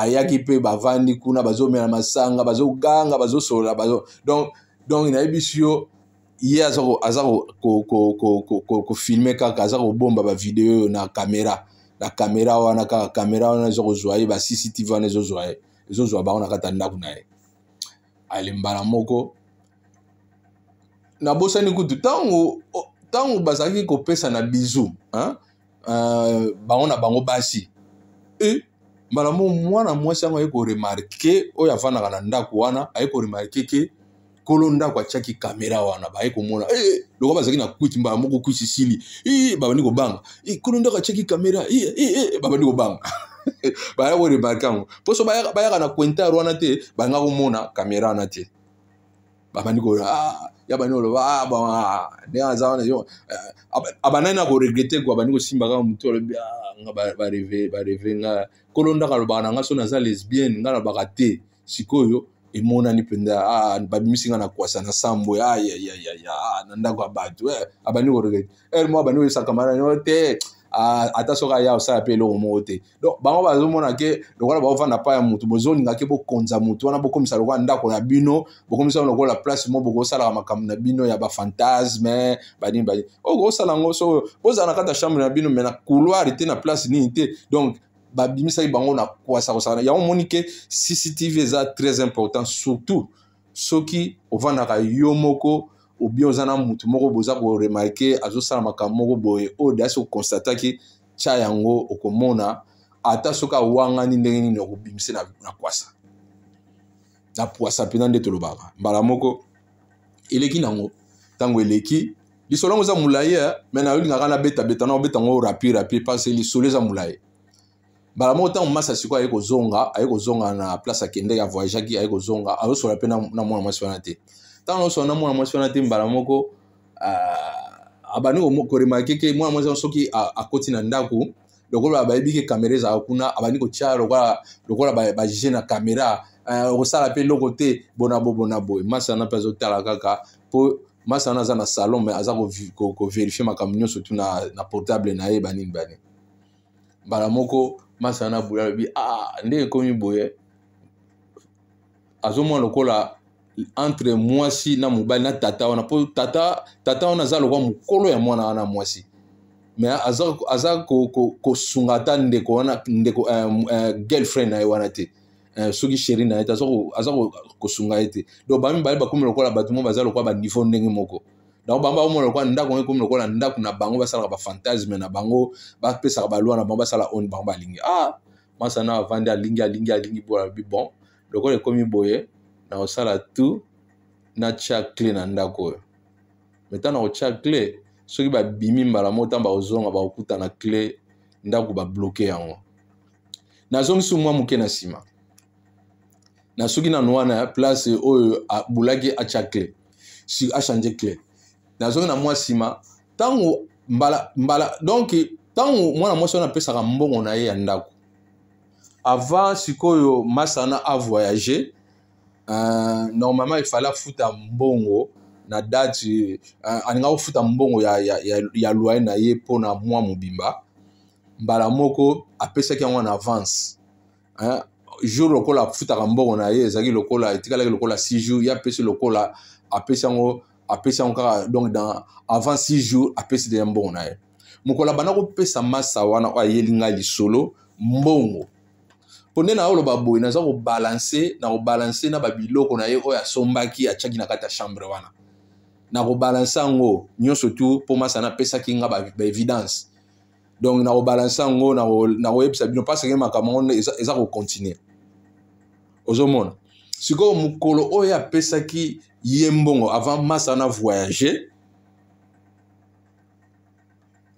ayaki mpe bavandi kuna bazomela masanga bazoganga bazosolola bazo donc donc nayebi sio ye aza kofilme kaka aza kobomba bavideo oyo na kamera na kamera wana kaka kamera wana eza kozwa ye bacctv wana ezozwa ye ezozwa bango na kati ya ndako na ye ale mbala moko nabosani kutu ntango ntango bazalaki kopesa na bizu euh, bango na bango basi e mbala mo mwana mwasi yango aye koremarke oyo avandaka na ndako wana aye koremarke ke kolo ndako atiaki kamera wana baye komona eh, eh loko bazalaki na kwiti mbala moko kwiti sili eh, babandi kobanga eh, kolo ndako atiaki kamera eh, eh, eh, babandi kobanga baya koremarke yango mposo bayaka na quintare wana te banga komona kamera wana te babandi koloba ah, ya bandi koloba ah, ah, ndenge aza wana eh, abandaki na koregrete kua bandi kosimba kaka motu alobi nga bareve nga kolo ndaka alobaka na nga so naza lesbienne nga nalobaka te sikoyo emonani mpenza babimisi nga na kwasa na sambo na ndako ya bato eh, abandi koregrete ere mo abandi koyebisaka mara te Ah, ata soki aya osala mpe eloko moko te donc bango bazomona ke lokola baovanda pa ya motu bozolingaki bokonza motu wana bokomisa lokola ndako na bino bokomisa lokola place mo bokosalaka makambo na bino ya bafantasme banini banini okosala oh, yango so bozala na kati ya chambre na bino me na couloir te na place nini te donc babimisaki bango na kwasa kosala yango omoni ke cctv eza très important surtout soki ovandaka yo moko ou bien oza na mutu moko boza koremarke azosala makambo moko boye oyo de asi okonstataki tya yango okomona ata soki awangani ndenge nini okobimisa na kwasa na pwasa mpenza nde tolobaka mbala moko eleki nango ntango eleki lisolo yango eza molai e me nayolingaka nabetabeta na obeta yango rapi rapi parce lisolo eza molai mbala moko ntango masi asiko aye kozonga aye kozonga na place akendeki avoyageaki aye kozonga azosola mpe na mwana mwasi wana te ntango euh, ah, nyonso ah, euh, na mwana mwasi wana te mbala moko abandi koremake ke mwana mwasi wana soki akoti na ndako lokola bayebi ke kamera ezalaka kuna abandi kotya lokola bajuge na kamera okosala mpe eloko te bonabo bona boye masana mpe azotala kaka mpo masana aza na salon me aza koverifie makambo nyonso tu na portable na ye eh, banini banini mbala moko masana bula alobi a nde ekomi boye azomwa lokola entre mwasi na mobali na tata wana mpo tata tata wana aza lokwa mokolo ya mwana wana mwasi me aza kosunga ata ndeko wana ndeko euh, euh, girlfriend na ye wana te euh, soki sheri na ye te aza kosunga ye te donc bamibale bakomi lokola bato mo baza lokola baniveau ndenge moko donc bango bakomona lokola ndako ngo ekomi lokola ndako na bango basalaka bafantasme na bango bapesaka balwa na bango basala oni bango balingi ah masana avandi alingi alingi alingi bola bi bon lokola ekomi boye na kosala tu na tia kle na ndako oyo me ntango na kotia kle soki babimi mbala moko ntango bakozonga bakokutana kle ndako babloke yango nazongisi mwa moke na nsima na soki nano wana place oyo abulaki atia kle si achange kle nazongi na mwa nsima ntango mbala mbala donk ntango mwana mwasi wana apesaka mbongo na ye ya ndako avant sikoyo masana avoyage uh, normalement efale afuta mbongo na date uh, alingi kofuta mbongo ya, ya, ya, ya loyer na ye mpona mwa mobimba mbala moko apesaki yango na avance hein? jour lokola afutaka mbongo na ye ezalaki lokola etikalaki lokola 6 jours ye apesi lokola apesi yango apesi yango kaka donc dans avant 6 jours apesi deya mbongo na ye mokolo abanda kopesa masa wana oyo ayeli ngai lisolo mbongo po nde na oloba boye naza kobalanse na kobalanse na babiloko na ye oyo asombaki atiaki na kati ya chambre wana na kobalanse yango nyonso tu mpo masana apesaki nga baevidence donc na kobalanse yango na koyebisa bino paseke makambo yango eza kocontinue ozomona sikoyo mokolo oyo apesaki ye mbongo avant masa na voyage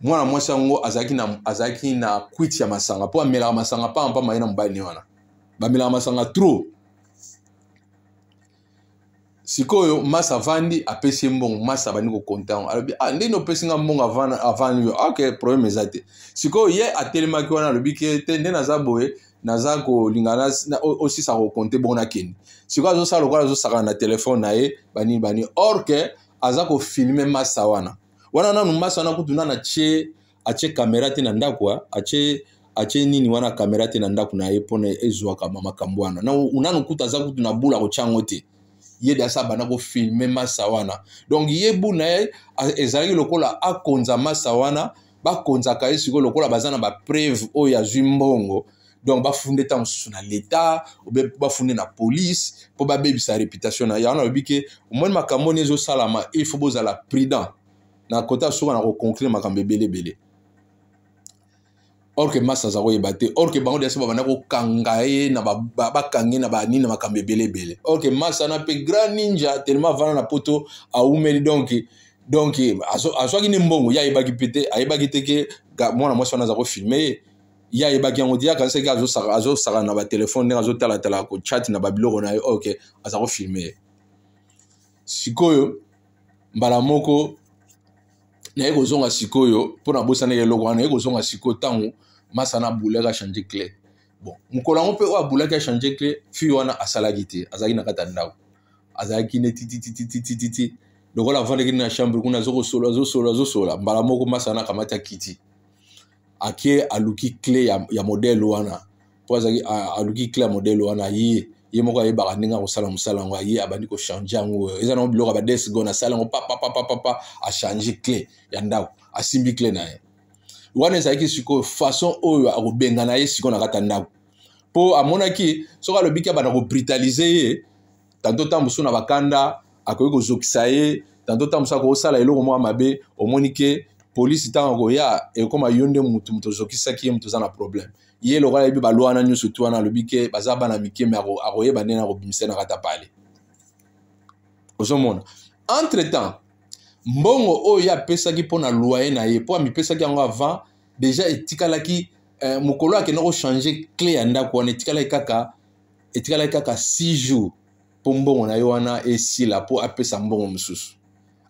mwana mwasi yango azalaki na, azalaki na kwiti ya masanga mpo amelaka masanga pampamba ye na mobali ne wana bamelaka masanga trop sikoyo masa avandi apesi ye mbongo masa abandi kokonta yango alobi ah, ndeni opesinga mbongo avandi yo ok probleme eza te sikoyo ye atelemaki wana alobi ke te nde naza boye naza kolinga osisa kokonte bongo nakende sikoyo azosala lokola azosakana na telefone na ye banini banini or ke aza kofilme masa wana wana nanu masana kutu nana che ache kamera te na ndako ache atie nini wana kamera te na ndako na ye mpona ezwaka makambo wana na unanu kuta aza kutu na bula kotyango te ye de asa abanda kofilme masa wana donk ye bu na ye ezalaki lokola akonza masa wana bakonzaka ye sikoyo lokola baza na bapreve oyo azwi mbongo donc bafunde ntango mosusu na leta obe bafunde na polise mpo babebisa reputation na ye wana balobi ke omoni makambo oni ezosalama il faut bozala prudent na kota soko na koconclure makambo ebelebele orke masa aza koyeba te orke bango desi babanda kokanga ye bakange na banini na makambo ebelebele orke masa na mpe grand ninja telema avanda na poto aumeli donke donke azwaki ne mbongo ye ayebaki mpe te ayebaki te ke mwana mwasi wana aza kofilme ye ye ayebaki yango te yakanisa ke azosaka na batelefone ndenge azotalatala kochat na babiloko na ye ok aza kofilme ye sikoyo mbala moko naye kozonga sikoyo mpo na bosana ya eloko wana naye kozonga sikoyo ntango masana abulaki achange cle bon mokolo yango mpe oyo abulaki achange cle fi wana asalaki te azalaki na kati ya ndako azalaki ne titititititi lokola avandaki na chambre kuna azokosola azosola azosola mbala moko masana akamati akiti akie aluki cle ya, ya modele wana mpo azalaki aluki cle ya modele wana aye yemoka ayebaka ndenge akosala mosala yango aye abandi kochange yango oyo eza nango biloko abadesi go na sala yango papapapapa achange cle ya ndako asimbi cle na ye wana ezalaki sikoyo façon oyo akobengana ye sikoyo na kati ya ndako mpo amonaki soki alobiki abanda kobritalize ye tanto ntango mosusu na bakanda akoki kozokisa ye tanto ntango mosusu akosala eloko moko mabe omoni ke polisi ntango akoya ekoma yo nde motu moto ozokisaki ye moto oza na probleme ye eloko ayebi baloba wana nyonso tu wana alobi ke baza bana mike me akoyeba ndenge na kobimisanaka ta pale ozomona entre temps mbongo oyo apesaki mpo na loyer na ye mpo amipesaki yango avant déjà etikalaki eh, mokolo akenda kochange cle ya ndako wana etikalaki kaka etikalaki kaka 6 jours mpo mbongo na ye wana esila mpo apesa mbongo mosusu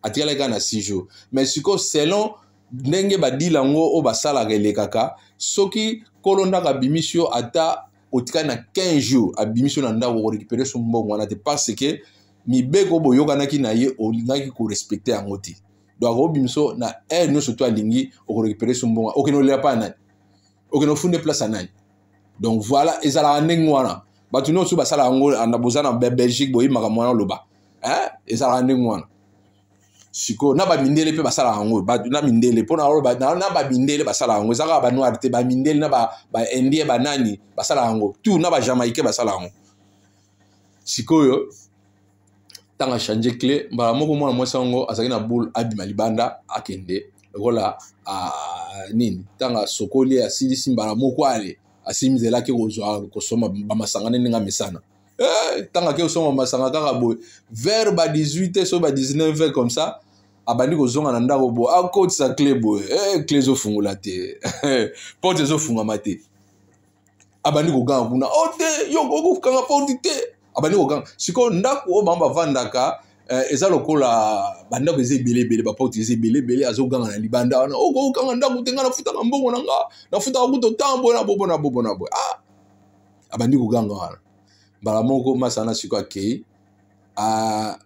atikalaki kaka na 6 jours mais sikoyo selon ndenge badila yango oyo basalaka elekaka soki kolo ndako abimi so ata otikali na 15 jours abimi so na ndako korécupere so mbongo wana te parce ke mibeko boyokanaki na ye olingaki korespecte yango te donc akobima so na aire nyonso to alingi okorécupere so mbongo okende olela mpa ya nani okende ofunde place ya nani donc voilà ezalaka ndenge wana bato nyonso basala yango na boza na belgique boyimaka mwana oloba ezalaka ndenge wana sikoyo na bamindele mpe basalaka yango na mindele mpona na bamindele basalaka yango eza kaka banoir te bamindele na baindien banani basalaka yango tu na bajamaike basalaka yango sikoyo ntango achange cle mbala moko mwana mwasi yango azalaki na boule abima libanda akende lokola nini ntango asokoli asilisi mbala moko ale asimi nzela ake kozwa kosoma bamasanga nendenge amesana ntango eh, ake osomba masanga kaka boye vers ba 18 so ba 19 comme ça abandi kozonga na ndako boye akotisa cle boye eh, cle ezofungola te porte ezofungama te abandi koganga kuna o oh, te yo okokanga porte te abandi koganga sikoyo ndako oyo bango bavandaka eh, eza lokola bandako eza ebeleebele baporte eza ebeleebele azoganga na libanda wana oh, okokanga ndako te ngai nafutaka mbongo na nga nafutaka kuta otamboye na bobo na bobo na boye ah! abandi koganga wana mbala moko masa na sikoyo akei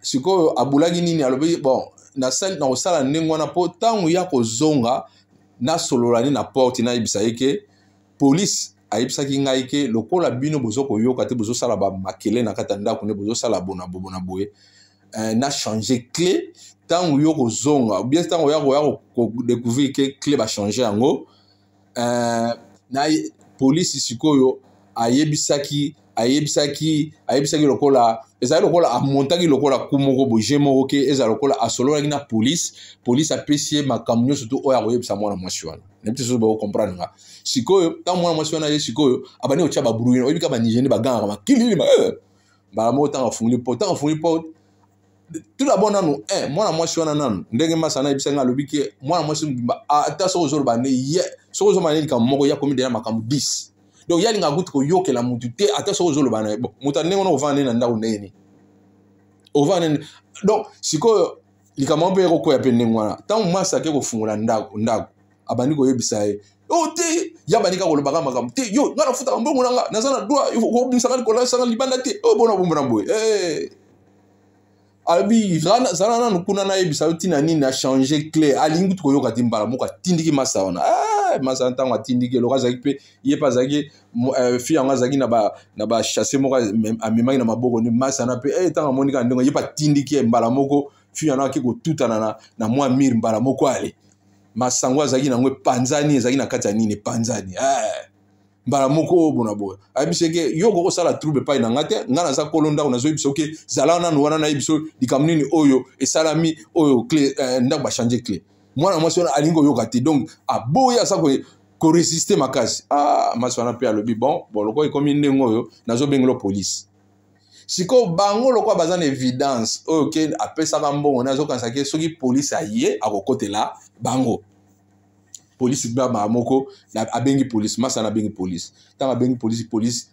sikoyo abulaki nini alobi bon na kosala ndenge wana mpo ntango ya kozonga nasolola nde na porte nayebisa ye ke polise ayebisaki ngai ke lokola bino bozo koyoka te bozosala bamakele na kati ya ndako nde bozosala bona bobo na boye eh, nachange cle ntango yo kozonga obien ntango ya koya kodécouvrir ke cle bachange yango eh, na polisi sikoyo ayebisaki ayebisaki ayebisaki lokola ezali lokola amontaki lokola ku moko boje moko ke ezala lokola asololaki na polise polise apesi ye makambo nyonso to oyo akoyebisa mwana mwasi wana nayebi te soso bakokomprendre nga sikoyo ntango mwana mwasi wana ye sikoyo abandi kotya baburuine oyebi ka banigérie bagangaka makilili ma eh! mbala moko ntango afungoli po ntango afungoli po tout d'abord nanu eh, mwana mwasi wana nanu ndenge masana ayebisanga alobi ke mwana mwasi mobimba ata soki ozoloba ne ye soki ozomba ne likambo moko ya komi dela makambo 10 donc yalinga akuti koyokela mutu te ata soki ozoloba na ye bon moto ndenge wana ovanda na ndako ndenge nini ovanda donc sikoyo likambo mpe ye kokwea mpe ndenge wana ntango mwasi ake kofungola ndako ndako abandi koyebisa ye o oh, te ya bandi kaka kolobaka makambo te yo nga nafutaka mbongo na nga naza na droit kobimisanga kolasanga libanda te o oh, bona bombona boye eh. abi zala nanu kuna nayebisa yo ntina nini achange clair alingi kutu koyoka ti mbala moko atindiki masa wana ah. masala ntango atindi ke eloko azalaki mpe ye mpe azalaki fi yango azalaki na bachasse moko amemaki na maboko nde masana mpe e ntango amonika ndenge ye mpe atindiki ye mbala moko fi yango akei kotutana na, na mwa mire mbala moko ale masango azalaki nango epanzani ezalaki na kati ya nini epanzani mbala moko oyo bona boye ayebisa ke yo kokosala trouble epai na nga te nga naza kolo ndako nazoyebisa oke zala nanu wana nayebiso likambo nini oyo esalami oyo cle euh, ndako bachange cle mwana mwasi wana alingi koyoka te donc aboyi aza koresiste makasi ah mwasi wana mpe alobi bon boloko ekomi ndenge oyo nazobengela polise sikoyo bango lokola baza na évidence oyo ke apesaka mbongo na azokanisaki soki polise aye akokotela bango polisi gba mbaa moko abengi polisi masana abengi polisi ntango abengi polisi polisi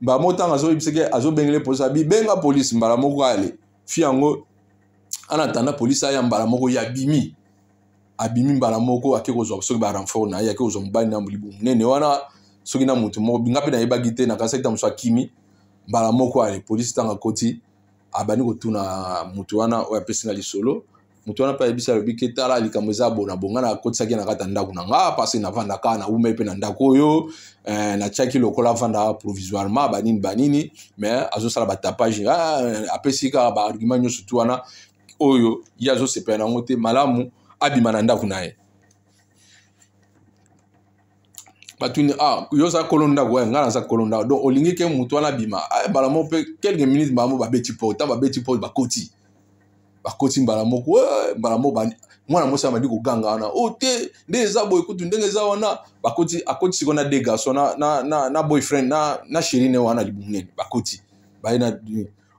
mbaa moko ntango azoyebisaki azobengele polisi abi benga polisi mbala moko ale fi yango ana tanda polisi aya mbala moko ya bimi abimi mbala moko ake kozwa soki barenfort na ye ake kozwa mobali na libu monene wana soki na motu moko binga mpe nayebaki te na kanisa ita mosu akimi mbala moko ale polisi ntango akoti abandi kotuna motu wana oyo apesi na lisolo motu wana mpe ayebisi alobi ke tala likambo eza bona bonga na akotisaki na kati ya ndako na nga parce navanda kaka na umai mpe na ndako oyo eh, natiaki lokola avanda provisoirement banini banini mais azosala batapage ah, apesi kaka baargument nyonso tu wana oyo ye azosepela nango te malamu abima na ndako na ye bato ni ah yo aza kolo ndako ye nga naza kolo ndako donc olingi ke motu wana abima mbala ah, moko mpe quelque minute mbala moko babeti po ntango babeti po bakoti bakoti mbala moko mbala moko mwana mwasi amandi koganga wana o oh, te nde eza boye kutu ndenge eza wana bakoti akoti sikoyo na de garçon na, na, na, na boyfriend na, na sheri ne wana libumunene bakoti baye na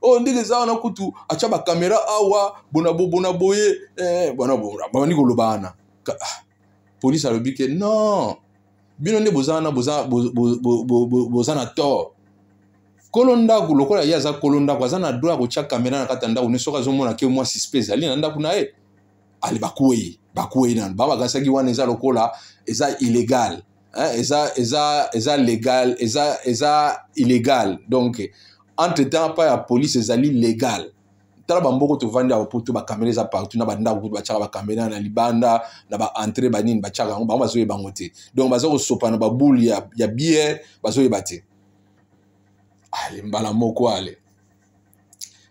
oyo oh, ndenge eza wana kutu atya bakamera awa bona bona boye eh, bana babandi koloba wana ah, polisi alobi ke non bino nde boza wana boza na tort kolo ndako lokola ye aza kolo ndako aza na droit ya kotya kamera na kati ya ndako ne soki azomona ke mwa suspe ezali na ndako na ye ale bakwei bakwei nano ba bakanisaki wana eza lokola eza illégal eh, eza eza eza légal eza eza illégal donc entre temps pa ya polise ezali legal tala bamboko tovandi awa po to bakamera eza partout na bandako kutu batiaka bakamera na libanda na baentre banini batiaka yango bango bazoyeba yango te donc baza kosopa na babule ya, ya biere bazoyeba te ale mbala moko ale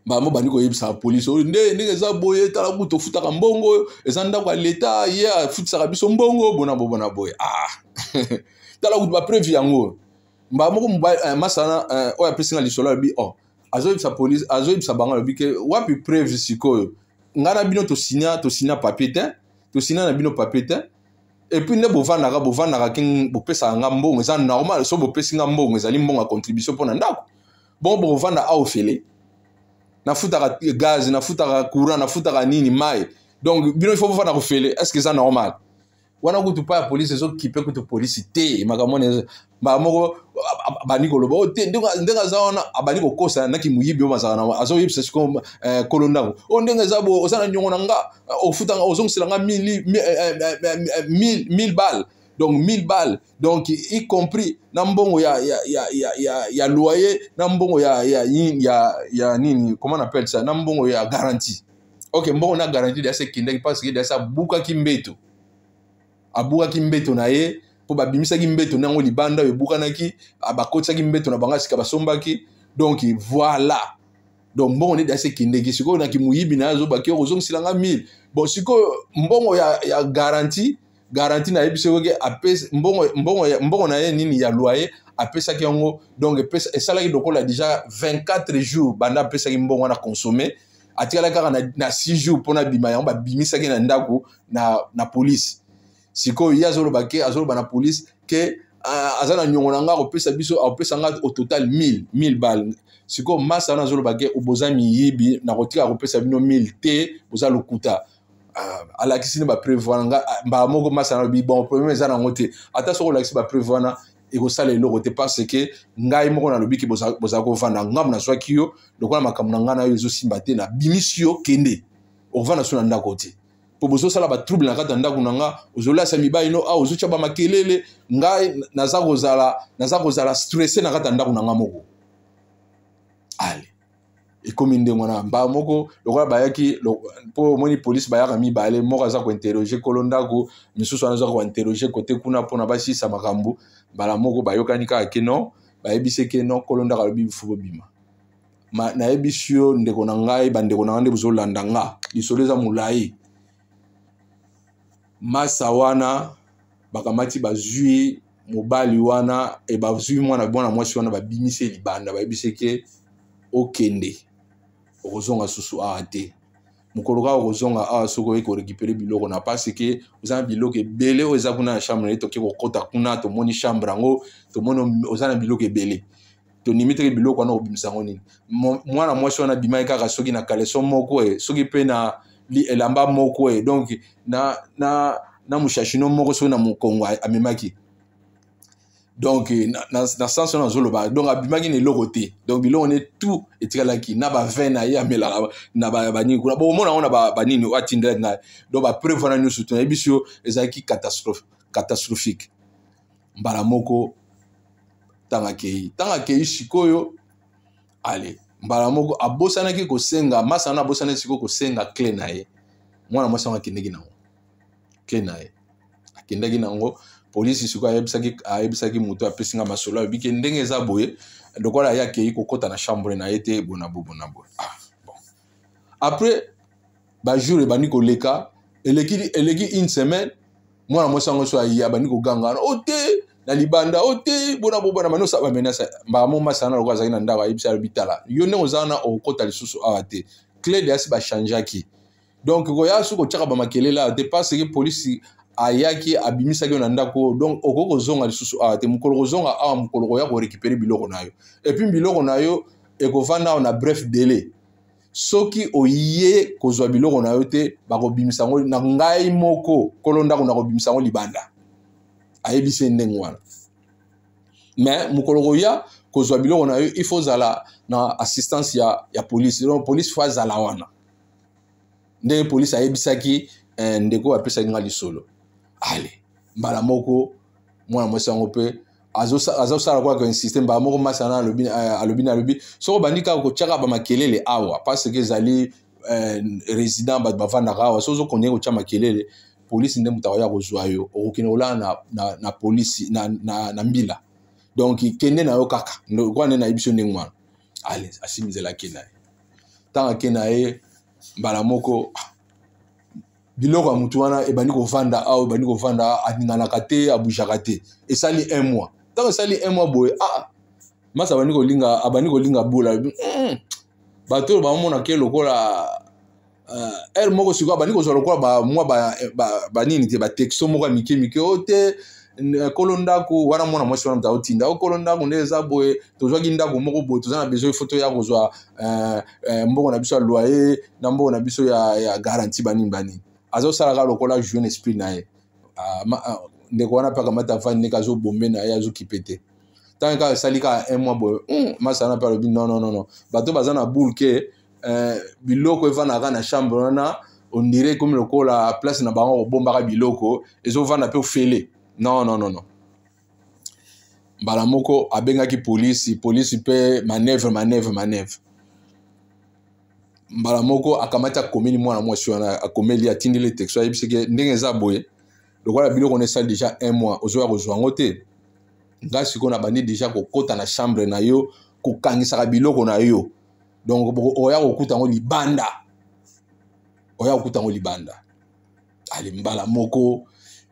mbala moko bandi koyebisaka polise oyo nde ndenge eza boye tala kutu tofutaka mbongo eza ndako ya leta ye afutisaka biso mbongo bona bo bona boye ah tala kutu baprevi yango mbala moko eh, masana eh, oyo apesinga lisolo alobi o oh, azoyebisa polise azoyebisa bango alobi ke wapi preve sikoyo ngai na bino tosinya tosinya papier te tosinya na bino papier te epuis nde bovandaka bovandaka ke bopesaka nga mbongo eza normal so bopesi nga mbongo ezali mbongo ya contribution mpo na ndako bongo bokovanda aofele nafutaka gaz nafutaka courant nafutaka nini mai donc bino ifo bovanda kofele est ce que eza normal wana kutu pa ya polisi ezokipe kutu polisi te makambo wana mbala moko abandi koloba o oh, te ndenge aza wana abandi kokosa naki moyibi oyo mazaka na azoyebisa siko eh, kolo ndako o oh, ndenge eza boye oza na nyongo na nga ofutanga ozongisela nga mille eh, eh, balle donc 1000 balles donc y compris na mbongo ya, ya, ya, ya, ya, ya loyer na mbongo ya, ya, ya, ya nini comment on appelle ça na mbongo ya garantie ok mbongo na garantie deasa ekendaki parce que deasa abukaki mbeto abukaki mbeto na ye mpo babimisaki mbeto nango libanda oyo ebukanaki bakotisaki mbeto na bango sika basombaki donk voilà donc mbongo neti asi ekendeki sikoyo naki moyibi na ye azobaki oko ozongisilanga 1000 bon sikoyo mbongo ya, ya garanti garanti na ye biso ekoki mbongo, mbongo, mbongo na ye nini ya loyer apesaki yango donc esalaki lokola déjà 24 jours banda apesaki mbongo wana consomme atikala kaka na, na 6 jours mpona bima yango babimisaki na ndako na, na polise sikoyo ye azoloba ke azoloba na polise ke euh, aza na nyongo na nga akopesa biso akopesa nga au total 1000 1000 bale sikoyo masa wana azoloba ke boza miyibi na kotika kopesa bino 1000 te boza lokuta uh, alakisi ni bapreve wana nga euh, mbala moko masa nalobi bon probleme eza nango te ata soki olakisi bapreve wana ekosala eloko te parce ke ngai moko nalobiki bozala kovanda ngambo nazwaki yo lokola makambo na ngai na yo ezosimba te nabimisi yo kende okovanda so na ndako te mpo bozosala batrouble na kati ya ndako na nga ozolasa mibali no a ah, ozotia bamakelele ngai naza kozala naza kozala stresse na kati ya ndako na nga moko ale ekomi ndenge wana mbala moko lokola bayaki mpo omoni polise bayaka mibale moko aza kointerroge kolo ndako misusu wana aza kointerroge kote kuna mpona basisa makambo mbala moko bayokani kaka ke non bayebisi eke non kolo ndako alobi bifu bobima nayebisi yo ndeko na ngai bandeko na ngai nde bozolanda nga lisolo eza molai masa wana bakamati bazwi ye mobali wana e bazwi mwana mwana mwasi wana babimisi ye libanda bayebisi eke okende okozonga susu awa te mokolo kaka okozonga awa soki oye korekipere biloko na parce ke oza na biloko ebele oyo eza kuna na chambre naye toke kokɔta kuna tomoni chambre yango tomoni oza na biloko ebele tonimi teke biloko wana kobimisa yango nini mwana mwasi wana abimaki kaka soki na kaleso moko e soki mpe na elamba moko ye donc na, na, na mushashino moko so na mokongo amemaki donc eh, na, na, na sens wana azoloba donc abimaki na eloko te donc biloko ne tout etikalaki na bavin na ye amelaka na banini kuna bomona yango na banini atindelaki na donc bapreuve wana nyonso to nayebi so ezalaki catastrophique mbala moko ntango akei ntango akei sikoyo ale mbala moko abosanaki kosenga masa wana abosanaki sikoyo kosenga cle na ye mwana mwasi yango akendeki nango cle na ye akendaki nango polisi sikoyo ayebisaki ayebisaki moto apesinga masolo ayebiki ndenge eza boye lokola ye akei kokɔta na chambre na ye te bona bo bona boye ah, bon. après bajour ebandi koleka eleki eleki une semaine mwana mwasi yango so ayi abandi koganga wana o oh, te na libanda o te mpona bobana bani osala bamenasa mbala mo masana na loko azalaki na ndako ayebisa yalobi tala yo ndenge ozala na okokɔta lisusu awa te clade asi bachangeaki donk koya soki otyaka bamakelele awa te parce ke polisi ayaki abimisaki yo na ndako donc okoki kozonga lisusu awa te mokolo kozonga awa mokolo koya korécupere biloko na yo epuis biloko na yo ekovanda awa na bref délai soki oye kozwa biloko na yo te bakobimisa yango na ngai moko kolo ndako nakobimisa yango libanda ayebisi ndenge wana me mokolo koya kozwa biloko na yo ifo ozala na assistance ya, ya polisi donc polisi fo azala wana ndenge polisi ayebisaki eh, ndeko apesaki nga lisolo ale mbala moko mwana mwasi yango mpe azosala kaka insiste mbala moko masana eh, alobi na alobi soko bandi kaka kotiaka bamakelele awa parce ke ezali eh, résident bato bavandaka awa so ozokondenge kotia makelele polisi nde mutu akoya kozwa yo okokende kolala na, na, na polisi na, na, na mbila donk kende na yo kaka kwa nde nayebi biso ndenge wana ale asimi nzela ake na ye ntango ake na ye mbala moko biloko ya mutu wana ebandi kovanda awa ebandi kovanda aninganaka te abujaka te esali un mois ntango esali un mois boye aa ah, ah, masa abandi kolinga abandi kolinga bula eh, bato oyo bamomona ke lokola ere euh, moko sikoyo abandi kozwa lokola bamwa banini te batexto moko ya mike mike o oh, te kolo ndako wana mwana mwasi wana moto aotinda okolo ndako nde eza boye tozwaki ndako moko boye toza na besoin foto ya kozwa euh, euh, mbongo na biso ya loyer na mbongo na biso ya garanti banini banini azosalaka lokola jeune esprit na ye ah, ah, ndeko wana mpaka matafani ndenge azobombe na ye azokipe te ntango kaka esali kaka un mois boye hmm, masana mpe alobi nonnono bato baza na boule ke Eh, biloko evandaka na chambre wana ondire ekomi lokola place na bango kobombaka biloko ezovanda mpe ofele non non non non mbala moko abengaki polisi polisi mpe manevre manevre manevre mbala moko akamati akomeli mwana mwasi wana akomeli atindeli texto ayebi seke ndenge eza boye lokola biloko na esali deja un mois ozoya kozwa yango te ngai sikoyo na bandi deja kokɔta na chambre na yo kokangisaka biloko na yo donc oya kokuta yango libanda oya kokuta yango libanda ale mbala moko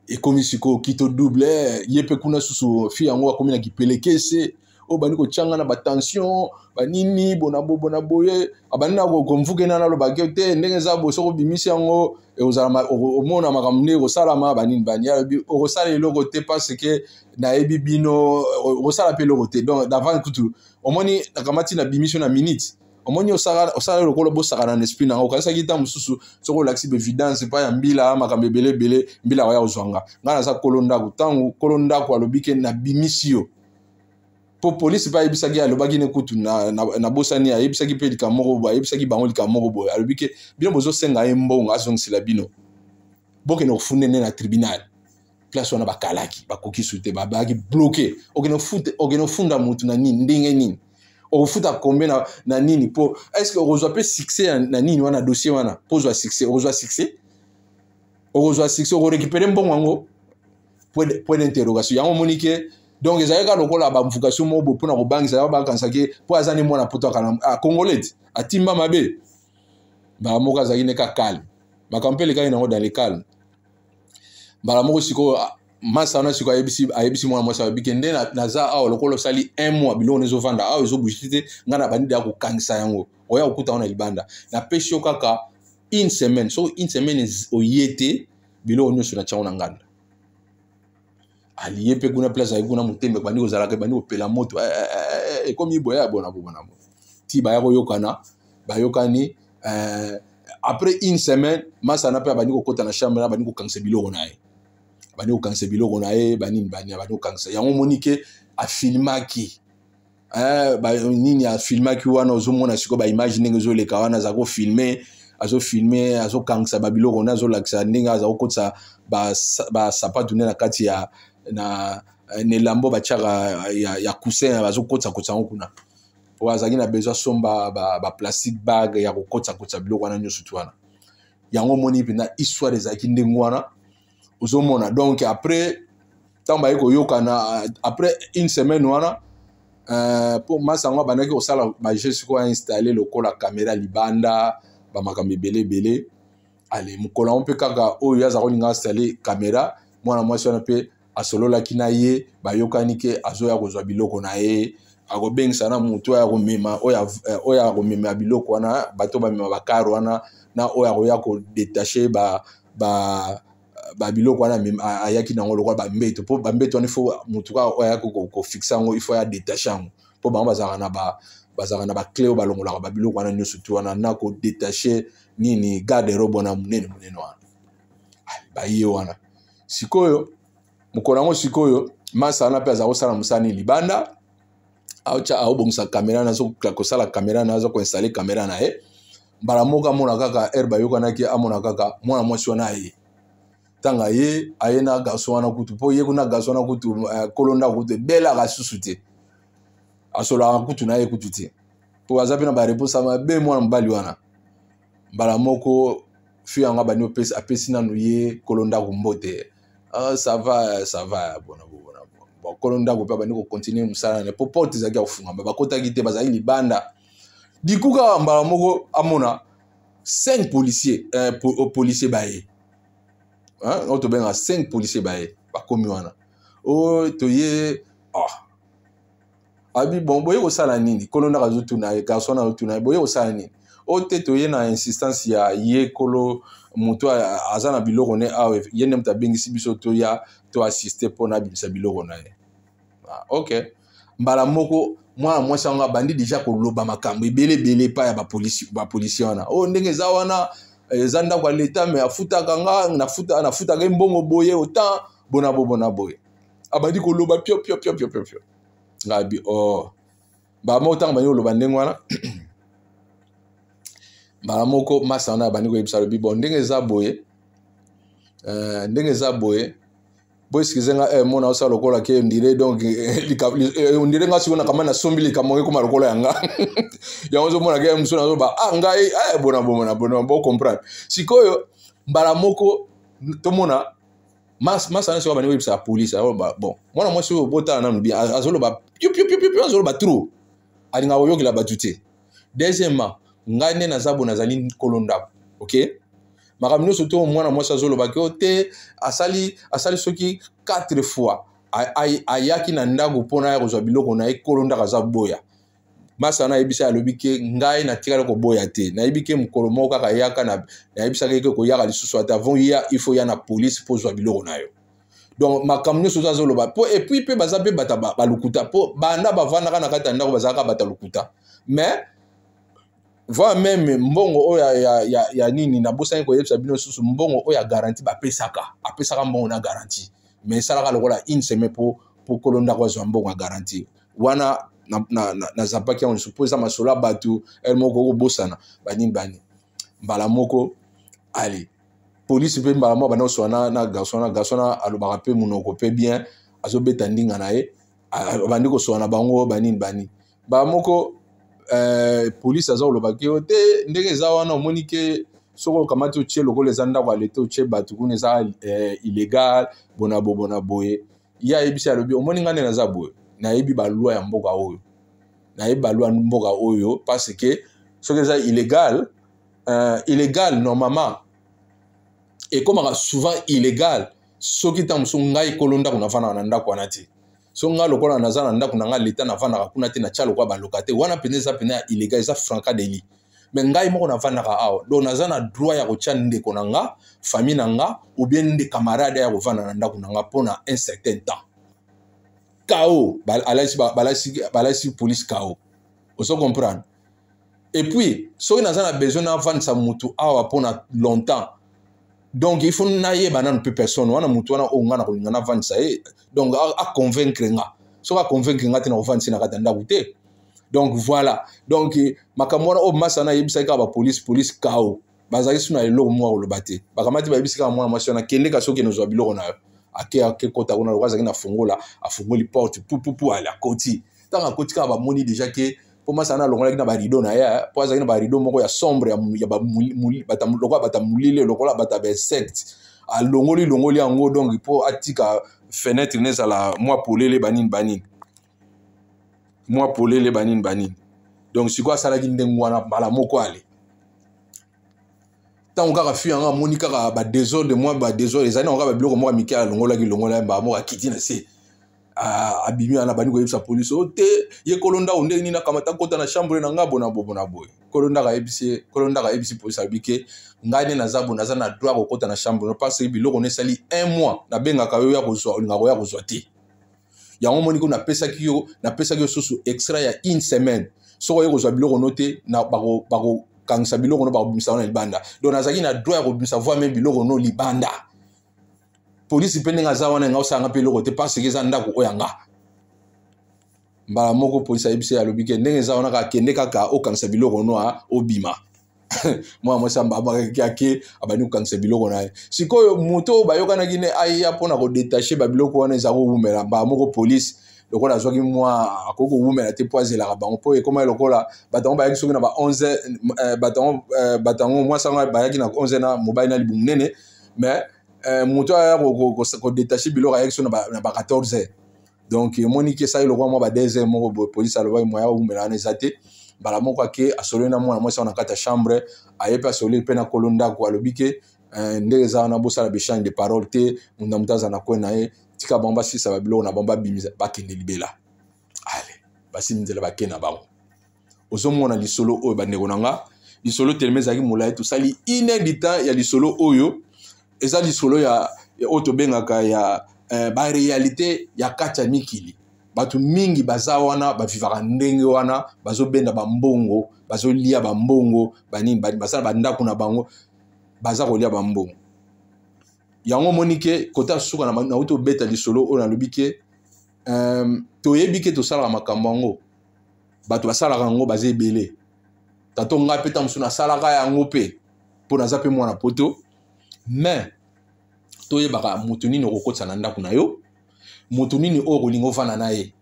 ekomi sikoyo kito double ye mpe kuna susu fi yango akomi na kipelekese oyo bandi kotyanga na batension banini bonabo bona boye abandi na komvukena nalobaki yo te ndenge eza bo soki obimisi yango omona makambo nde ekosalama banini bani alobi okosala eloko te parce ke nayebi bino okosala mpe eloko te donc davant kutu omoni nakamati na bimisi na minute omoni osalali lokola bosakana na esprit nango okanisaki ntan mosusu soki olakisi bevidence mpa ya mbila makambo ebele ebele mbila oya ozwanga ngai naza kolo ndako ntango kolo ndako alobi ke nabimisi yo po polisi mpe ayebisaki alobaki ne kutu na bosani ayebisaki mpe likambo moko boye ayebisaki bango likambo moko boye alobi ke bino bozosenga ye mbongo azongisela bino bokende kofunde nde na tribunal place wana bakalaki bakoki su te babayaki bloke okende ofunda motu na nini ndenge nini okofuta kombe na, na nini mpo estce okozwa mpe succès na, na nini wana dossier wana mpo ozwa succès okozwa succès okozwa succès okorécupere mbongo yango point d'interrogation yango omoni ke donc ezalaki kaka lokola bamvokation moko boye mpona kobangisa yango bakanisaki mpo aza ne mwana poto akongolete atimba mabe mbala moko azalaki ne ka calme makambo mpe elekaki nango dans le calme mbala moko sikoyo masano siko ayebisi ayebisi mwana mwasi ayebi ke nde naza awa lokola osali un mois biloko nezovanda awa ezobusiti te ngai na bandi da kokangisa yango oya kokuta wana libanda napesi yo kaka une semaine soko une semaine oye te biloko nyonso na tiango na nganda alie mpe kuna place aye kuna motembe bandi kozalaka bandi kopela moto eh, eh, eh, ekomi boye ya ah, bona kobona bo ti baya koyokana bayokani après une semaine masana mpe abandi kokɔta na chambre na abandi kokangisa biloko na ye banokangisa biloko na ye banini bania banokangisa yango omoni ke afilmaki eh, ba, nini afilmaki wana ozomona sikoyo baimage ndenge ezoleka wana aza kofilme azofilme azokangisa babiloko nde azolakisa ndenge aza kokotisa basapatu ba, nde na kati ya na, na elambo batiaka ya, ya coussin bazokotisa kotisa yango kuna po azalaki na besoin somba baplastique ba bag ya kokotisa kotisa biloko wana nyonso ti wana yango omoni mpenza histoire ezalaki ndenge wana ozomona donc après ntango baye koyokana après une semaine wana Uh, mpo masa yango abandaki kosala baje sikoyo ainstalle lokola kamera libanda bamakambo ebele ebele ale mokolo yango mpe kaka oyo aza kolinga installe kamera mwana mwasi wana mpe asololaki na ye bayokani ke azoya kozwa biloko na ye akobengisa na motu oyo akomema oyo eh, akomema ya biloko wana bato bamema bakare wana na oyo akoya kodetache ba, ba, babiloko wana ayaki nango lokola bambeto mpo bambeto wana ifo motu kaka oyo ayaki kofixe yango ifo aya détache yango mpo bango bazalaka na ba bazalaka na bacle oyo balongolaka babiloko wana nyonso tu wana na kodétache nini garde robe wana monene monene wana baye wana sikoyo mokolo yango sikoyo masa wana mpe aza kosala mosala nini libanda aobongisa kamera na azokosala kamera na aza koinstale kamera na ye mbala moko amona kaka herbe ayokanaki amona kaka mwana mwasi wana aye ntango aye aye na gaso wana kutu mpo ye kuna gaso wana kutu uh, eh, kolonda kutu ebela akasusu te asolaka kutu na ye kutu te mpo aza mpe na bareponse mabe mwana mobali wana mbala moko fi yango abandi apesi nanu ye kolo ndako mbo te ah, sava sava bona bona bon kolo ndako mpe abandi kocontinue mosala na ye mpo porte ezalaki ya kofungama bakotaki te bazalaki libanda diku kaka mbala moko amona cinq policier eh, po, eh, policier baye awa tobengaka cinq policier baye bakomi wana oyo toye ah. abi bon boye kosala nini kolo ndaka azotuna eh, oh, ye garso na azotuna ye boye kosala nini o te toye na insistance ya ye kolo moto aza na biloko ne awa ah, ye nde moto abengisi biso toya to assiste mpona abimisa biloko na ye eh. ah, ok mbala moko mwana mwasi yango abandi deja koloba makambo ebele ebele epai ya bapolisi wana oyo oh, ndenge eza wana eza ndako ya leta me afutaka nga nafutaka mbongo boye otan bona bo bona boye abandi koloba pio pio pio pio pio ngabi o oh. mbala moko ntango bandi koloba ndenge wana mbala moko masa wana abandi koyebisa lobi bon ndenge eza boye euh, ndenge eza boye bo sikize nga eh, mona osa lokola ke ndire donc eh, eh ndire nga sikona kama na sombili kama ngeko ma lokola yanga yango ozomona ke musu nazoba ah ngai eh, bona bona bona bo comprendre sikoyo mbala moko tomona masana sikoyo bandengo ebebisaka polise azoloba bon mwana mwasi oyo botala nanu bien azoloba piupiupiupiu azoloba trop alingaka koyokela bato te deuxièmement ngai nde naza bo nazali nkolo ndako ok makambo nyonso to mwana mwasi azolobaki o te asali, asali soki 4 fois ayaki na ndako mpona ya kozwa biloko na ye kolo ndako aza boya masana ayebisa alobi ke ngai natikali koboya te nayebi ke mokolo moko kaka yaka nayebisaki ke koyaka lisusu ata avant ya ifo ya na polisi mpo ozwa biloko na yo donc makambo nyonso oza azoloba mpo epuis mpe baza mpe bata balukuta mpo banda bavandaka na kati ya ndako bazalaka bata lukuta mais voire même mbongo oyo ya, ya, ya, ya nini nabosani koyebisa bino lisusu mbongo oyo ya garanti bapesaka apesaka mbongo na garanti mais esalaka lokola une semaine mpo mpo kolo ndako azwa mbongo ya garanti wana nazapaki yango lisusu mpo eza masolo ya bato ele moko okobosana banini bani mbala moko ale polisi mpe mbala moko bandaki osola na, na garson wana garson wana alobaka mpe monoko mpe bien azobeta ndinga na ye abandi kosola na bango banini bani mbala moko Eh, polisi aza kolobaki yo te ndenge eza wana omoni ke soki okamati otie lokola eza ndako alete otie bato kuna eza eh, illégal bona bo bona boye ye ayebisi alobi omoni ngai nde naza boye nayebi balwa ya mboka oyo nayebi balwa ya mboka oyo parce ke soki eza illégal uh, eh, illégal normalement ekómaka souvent illégal soki ntango mosu ngai kolo ndako nafandaka na ndako wana te so nga lokola naza na ndako na nga leta navandaka kuna te natya lokola baloka te wana pene eza pene ya illégal eza franca deli me ngai moko navandaka awa donc naza na droit ya kotya ndeko na nga famille na nga obien nde camarade ya kovanda na ndako na nga mpona un certain temps kao balasi ba, ba, police kao ozo comprendre et puis soki naza na besoin navandisa motu awa mpona longtemps donc ifuni nayeba nanu mpe personne wana mutu wana oyo nga na kolinga navandisa ye donc aconvaincre nga soki aconvaincre nga te na kovandisa na kati ya ndako te donc voilà donc makambo wana oyo masana ayebisaki kaka bapolisi polisi kao bazalaki suna eloko moko akoloba te bakamati bayebisi kaka mwana mwasi wana kendeka soki enozwa biloko na yo ake akekota kuna loko azalaki na fungola afungoli porte pupupu ale akoti ntango akoti kaka bamoni deja ke mpo masana alongolaki na barido na ye mpo eh. azalaki na barido moko ya sombre lokola bata molile lokola bata bainsecte alongoli longoli yango donc mpo atika fenetre nezala mwa polele banini banini mwa polele banini banini donc sikoyo asalaki ndenge wana mbala moko ale ntango kaka fi yango amoni kaka badésordre mwa badésordre ezali nango kaka babiloko moko ya mike alongolaki longola mbaa moko akiti na se abimi wana bandi koyebisa polisi o oh, te ye kolo ndako ndenge nini akamata kota na chambre na ngai bona bobo na boye kolo ndako ayebisi kolo ndako ayebisi polisi alobi ke ngai nde naza bo naza na droit kokota na chambre no parce biloko na esali un mois nabengaka yo ya kozwa olingaka oya kozwa te yango omoni ko napesaki yo napesaki yo susu extrait ya une semaine soko oye kozwa biloko no te bakokangisa biloko no bakobimisa wana libanda don nazalaki na droit ya kobimisa voi me biloko no libanda polisi mpe ndenge aza wana yanga osala nga mpe eloko te paseke eza ndako oyo yanga mbala moko polisi ayebisi alobi ke ndenge eza wana kakende kaka okangisa biloko noa obima mwana mwasi abakaki ake abandi kokangisa biloko na ye sikoyo moto oyo bayokanaki ne aya mpona kodetache babiloko wana eza kowumela mbala moko polisi lokola azwaki mwa akoki kowumela te mpo azelaka bango mpo ekoma lokola bato yango bayaki soki na ba 11 eh, eh, bato yango mwasi yango bayaki na 11 na mobali na libumu nene mais Euh, moto aya kodetache biloko ayaki so na ba 14 donc emoni euh, ke esali lokola mwa ba 2 heure moko boye polisi alobaki moya awumbela wana eza te mbala moko ake asololi na mwana mwasi awa na kati ya chambre aye mpe asololi mpe na kolo ndako alobi ke ndenge eza wana bosala bechange de parole te munda moto aza na kwe na ye tika bango basilisa babiloko na bango babimisa bakende libela ale basimi nzela bake na bango ozomona lisolo oyo bandeko na nga lisolo telema ezalaki molai tosali une heure du temps ya lisolo oyo eza lisolo ya oyo tobengaka ya eh, barealité ya kati ya mikili bato mingi baza wana bavivaka ndenge wana bazobenda bambongo bazolia bambongo banini baza na bandako na bango baza kolia bambongo yango omoni ke kota suka nauti obeta lisolo oyo nalobi ke um, toyebi ke tosalaka makambo yango bato basalaka yango baza ebele tato ngai mpe ta mosusu nasalaka yango mpe mpo naza mpe mwana poto me toyebaka moto nini okokotisa na ndako na yo moto nini oyo okolinga ovanda na ye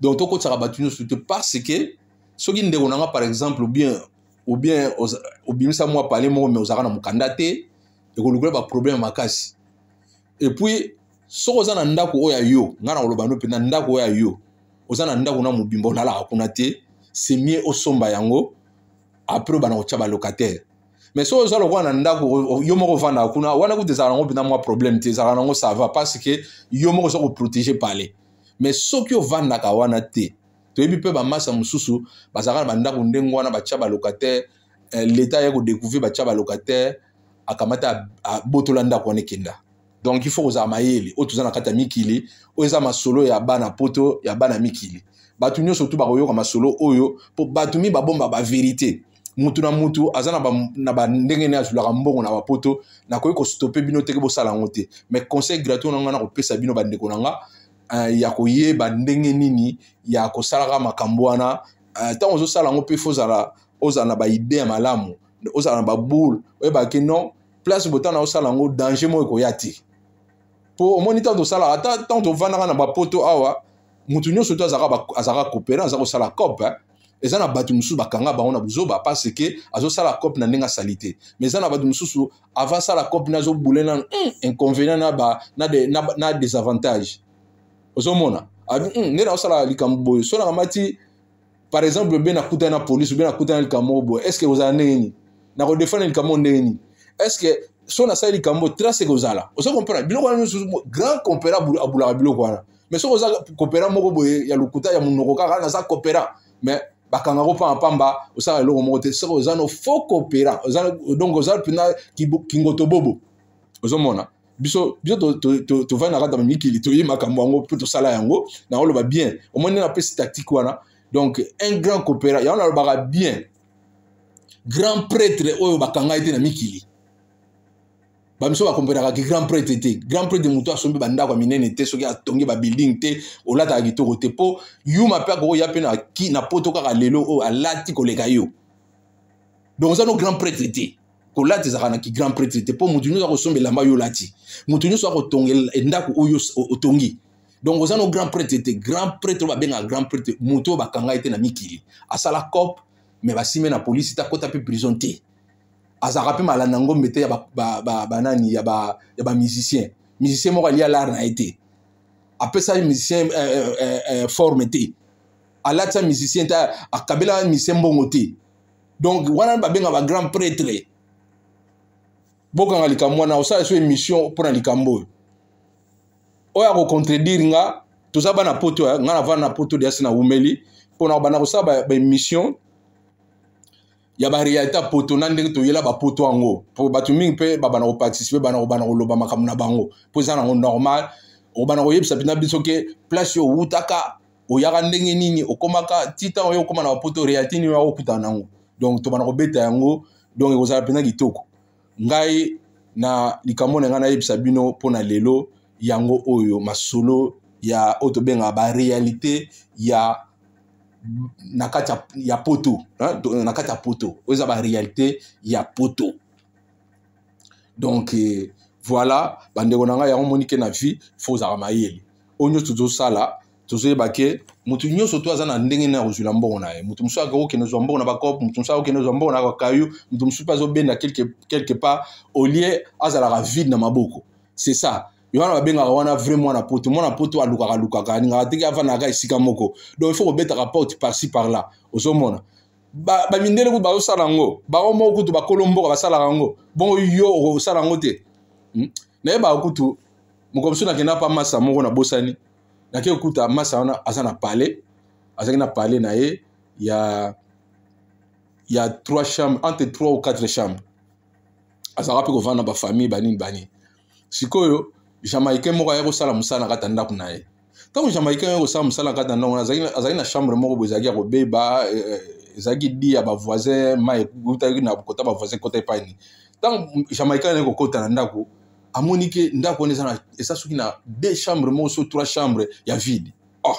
donc tokotisaka bato nyonso te parce ke soki ndeko nanga par exemple ou bien ou bien obimisa mwa pale moko me ozalaka na mokanda te ekolukola baproblème makasi et puis soki oza na ndako oyo ya yo ngai na koloba no mpe na ndako oyo ya yo oza na ndako na mobimba olalaka kuna te c'est mieux osomba yango après obana kotya balocataire me so oza lokola na ndako yo moko ovandaka kuna wana kuta ezalaka nango mpena mwa problème te ezalaka nango sava parce ke yo moko oza koprotege pale me soki ovandaka wana te toyebi mpe bamasa mosusu bazalaka na bandako ndenge wana batya balocataire eh, leta ya kodécouvrir batya balocataire akamata abotola ndako wana ekenda donc il faut kozala mayele oyo toza na kati ya mikili oyo eza masolo ya bana poto ya bana mikili bato nyonso tu bakoyoka masolo oyo mpo bato mi babomba baverité mutu na mutu aza na bandenge nde azwilaka mbongo na bapoto nakoki kostope bino teke bosala yango te mais conseil gratuit na nga na kopesa bino bandeko na nga uh, eh, ya koyeba ndenge nini ya kosalaka makambo wana uh, ntango ozosala yango mpe fozala ozala na baide ya malamu ozala na baboule oyebake non place botana osala yango danger moko ekoya te mpo omoni ntango tosalaka ata ntango tovandaka na bapoto awa motu nyonso to azalaka coopérant aza kosala cope eh? eza na bato mosusu bakanga bango na buzoba parce ke azosala cope na ndenge asali te ma eza na bato mosusu ava asala cope ne azobule nano mm, inconvénient na, ba, na, de, na, na désavantage ozomona abi mm, nde naosala likambo boye so nakamba ti par exemple mbe nakutani na polise mbe nakutani na likambo oyo boye estce kozala ndenge nini nakodefana likambo oyo ndenge nini estce so nasali likambo trace kozala ozo comprendre biloko wana nyonso grand compera abulaka biloko wana mais soki oza kopera moko boye ya lokuta ya monoko kaka naza kopera mais bakangako mpo na pamba osala eloko moko te soki oza no fo kopera donc oza mpena kingoto bobo ozomona biso biso tovandi na kati ya mikili toye makambo yango mpe tosala yango na oloba bien omoi nde napesi tactique wana donc un grand coopéra yango nalobaka bien grand prêtre oyo bakanga ye te na mikili bamiso bakomperaka grand prêtre te grand prêtre moto asombi bandako ya minene te soki atongi babuilding te olataka kitoko te mpo yuma mpe akokoya mpe na poto kaka lelo oyo alati koleka yo donc oza no grand prêtre te kolati ezalaka na kigrand prêtre te mpo motu nyonso akosomba elamba oyo olati motu nyonso akotonga ndako oyo otongi donc oza no grand prêtre te grand prêtre oyo babengaka grand prêtre moto oyo bakanga ye te na mikili asala cop me basime na polisi te akɔta mpe prison te azalaka mpe malanda ngombe te ya banani ba, ba, ba, ya bamusicien ba musicien moko alia lare na ye te apesaki musicien eh, eh, eh, forme te alatia musicien te akabelaka musicien mbongo te donc wana babenga bagrand prêtre bokanga likambo wana osala so émission mpona likambo oyo oyo akocontredire nga toza bana poto nga na vana na poto deasi na umeli mpona bana kosala baémission ba ya barealité apotona ndenge toyela bapoto yango po bato mingi mpe babana koparticipe bana kobana koloba makambo na bango mpo eza nango normal okobana koyebisa mpena biso ke place oyo outaka oyaka ndenge nini okomaka titan oyo okoma na bapoto réalité nini oyo akokutana nango donc tobana kobeta yango donc ekozala mpena kitoko ngai na likambo na ngai nayebisa bino mpona lelo yango oyo masolo ya oyo tobengaka baréalité ya Hein, na kati ya poto na kati ya poto oyo eza y ya poto donc eh, voilà bandeko nanga ya yango moni ke na vie fo ozala mayele oyo nyonso tozosala tozoyeba ke mutu nyonso to aza na ndenge nini akozwila mbongo na ye motu mosusu ke nozo mbongo na bacope mutu mosusu akokende ozwa mbongo na bakayu motu mosusu mpe azobenda quelque part olie azalaka vide na maboko c'est ça yohana babengaka wana vrai mwana poto mwana poto alukaka lukaka alingaka teke avandaka esika moko donc ifo kobetaka porte parci par là ozomona bamindele kutu bazosala yango bango moko kutu bakolo mboka basalaka yango bongo yo okosala yango te hmm? nayebaka kutu mokomi so nakenda mpa masa moko nabosani nake kokuta masa wana aza na pale azalaki na pale na ye ya ya trois chambre entre trois ou quatre chambre azalaka mpe kovanda bafamille banini banini sikoyo jamaïcain moko ayaki kosala mosala na kati ya ndako na ye ntango jamaïcain ayaki kosala mosala na kati ya ndako na ye azalaki na chambre moko bo ezalaki ya kobeba e, e, ezalaki di ya bavoisin ma ekutaki na kota bavoisin kota epai nini ntango jamaïcain ayaki kokota na ndako amoni ke ndako wana eza eza soki na deux chambre moko so trois chambre ya vide oh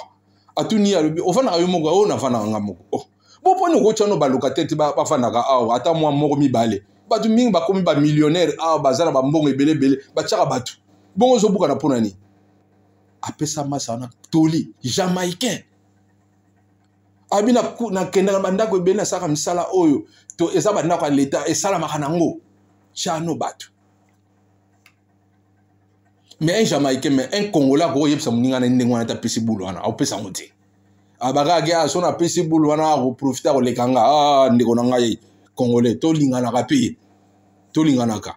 atuni alobi ovandaka yo moko oyo navandaka nga moko oh bo mponi okotya no balokataire te bafandaka awa ata mwa moko mibale bato mingi bakomi bamillionnaire awa baza na bambongo ebele ebele batiaka bato bongo ozobukana mpo nani apesa masa wana toli jamaïcain abi nakendaka bandako ebele nasalaka misala oyo to eza bandako ya leta esalamaka nango tiano bato mais un jamaïcain mais un congolais akokoyebisa moninga na ndenge wana tapesi bulu wana aopesa yango te abakaki a ah, so napesi bulu wana akoprofite akoleka nga a ah, ndeko na ngai congolais tolinganaka pe tolinganaka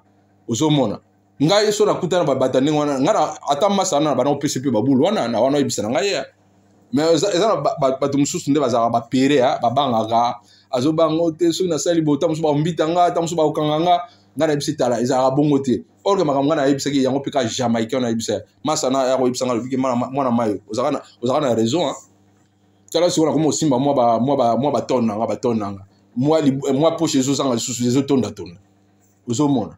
ozomona ngai so nakutana babato ndenge wana ngai ata masa wana na banao pesi mpe babulu wana na wana oyebisana ngai ya mais eza na bato mosusu nde bazalaka bapere ya babangaka azobango te soki nasali boye ta mosusu baombita nga ta mosusu bakokanga nga ngai nayebisi tala ezalaka bongo te orke makambo ngai nayebisaki yango mpe ka jamaicain nayebisa masa na ya koyebisa ngai lobiki mwana mayo ozalaka na raison tala sikoyo nakoma osimba mwa batone nanga batone nanga mwa eh, poche ezozanga lisusu ezotondatonda ozomona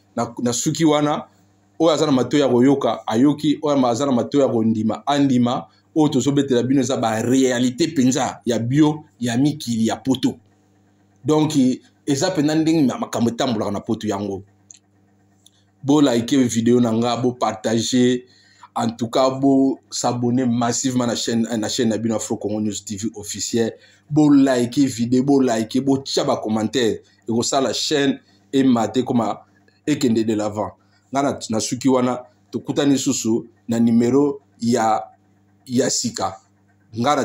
na, na suki wana oyo aza na matoi ya koyoka ayoki oyo aza na matoi ya kondima andima oyo tozobetela bino eza barealité mpenza ya bio ya mikili ya poto donk eza mpenza ndenge makambo etambolaka na poto yango bolike video na nga bopartage en tout cas bosabone massivement na chaîne na, chaîne na bino afro congo news tv officiel bolike video bolike botya bacommentaire ekosala chaîne emate koma ekende de l'avant nga na suki wana tokutani susu na numero ya, ya sika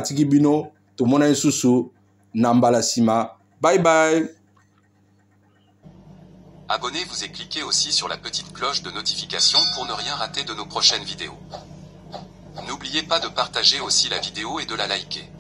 tiki bino tumona susu na mbala bye bye Abonnez-vous et cliquez aussi sur la petite cloche de notification pour ne rien rater de nos prochaines vidéos. N'oubliez pas de partager aussi la vidéo et de la liker.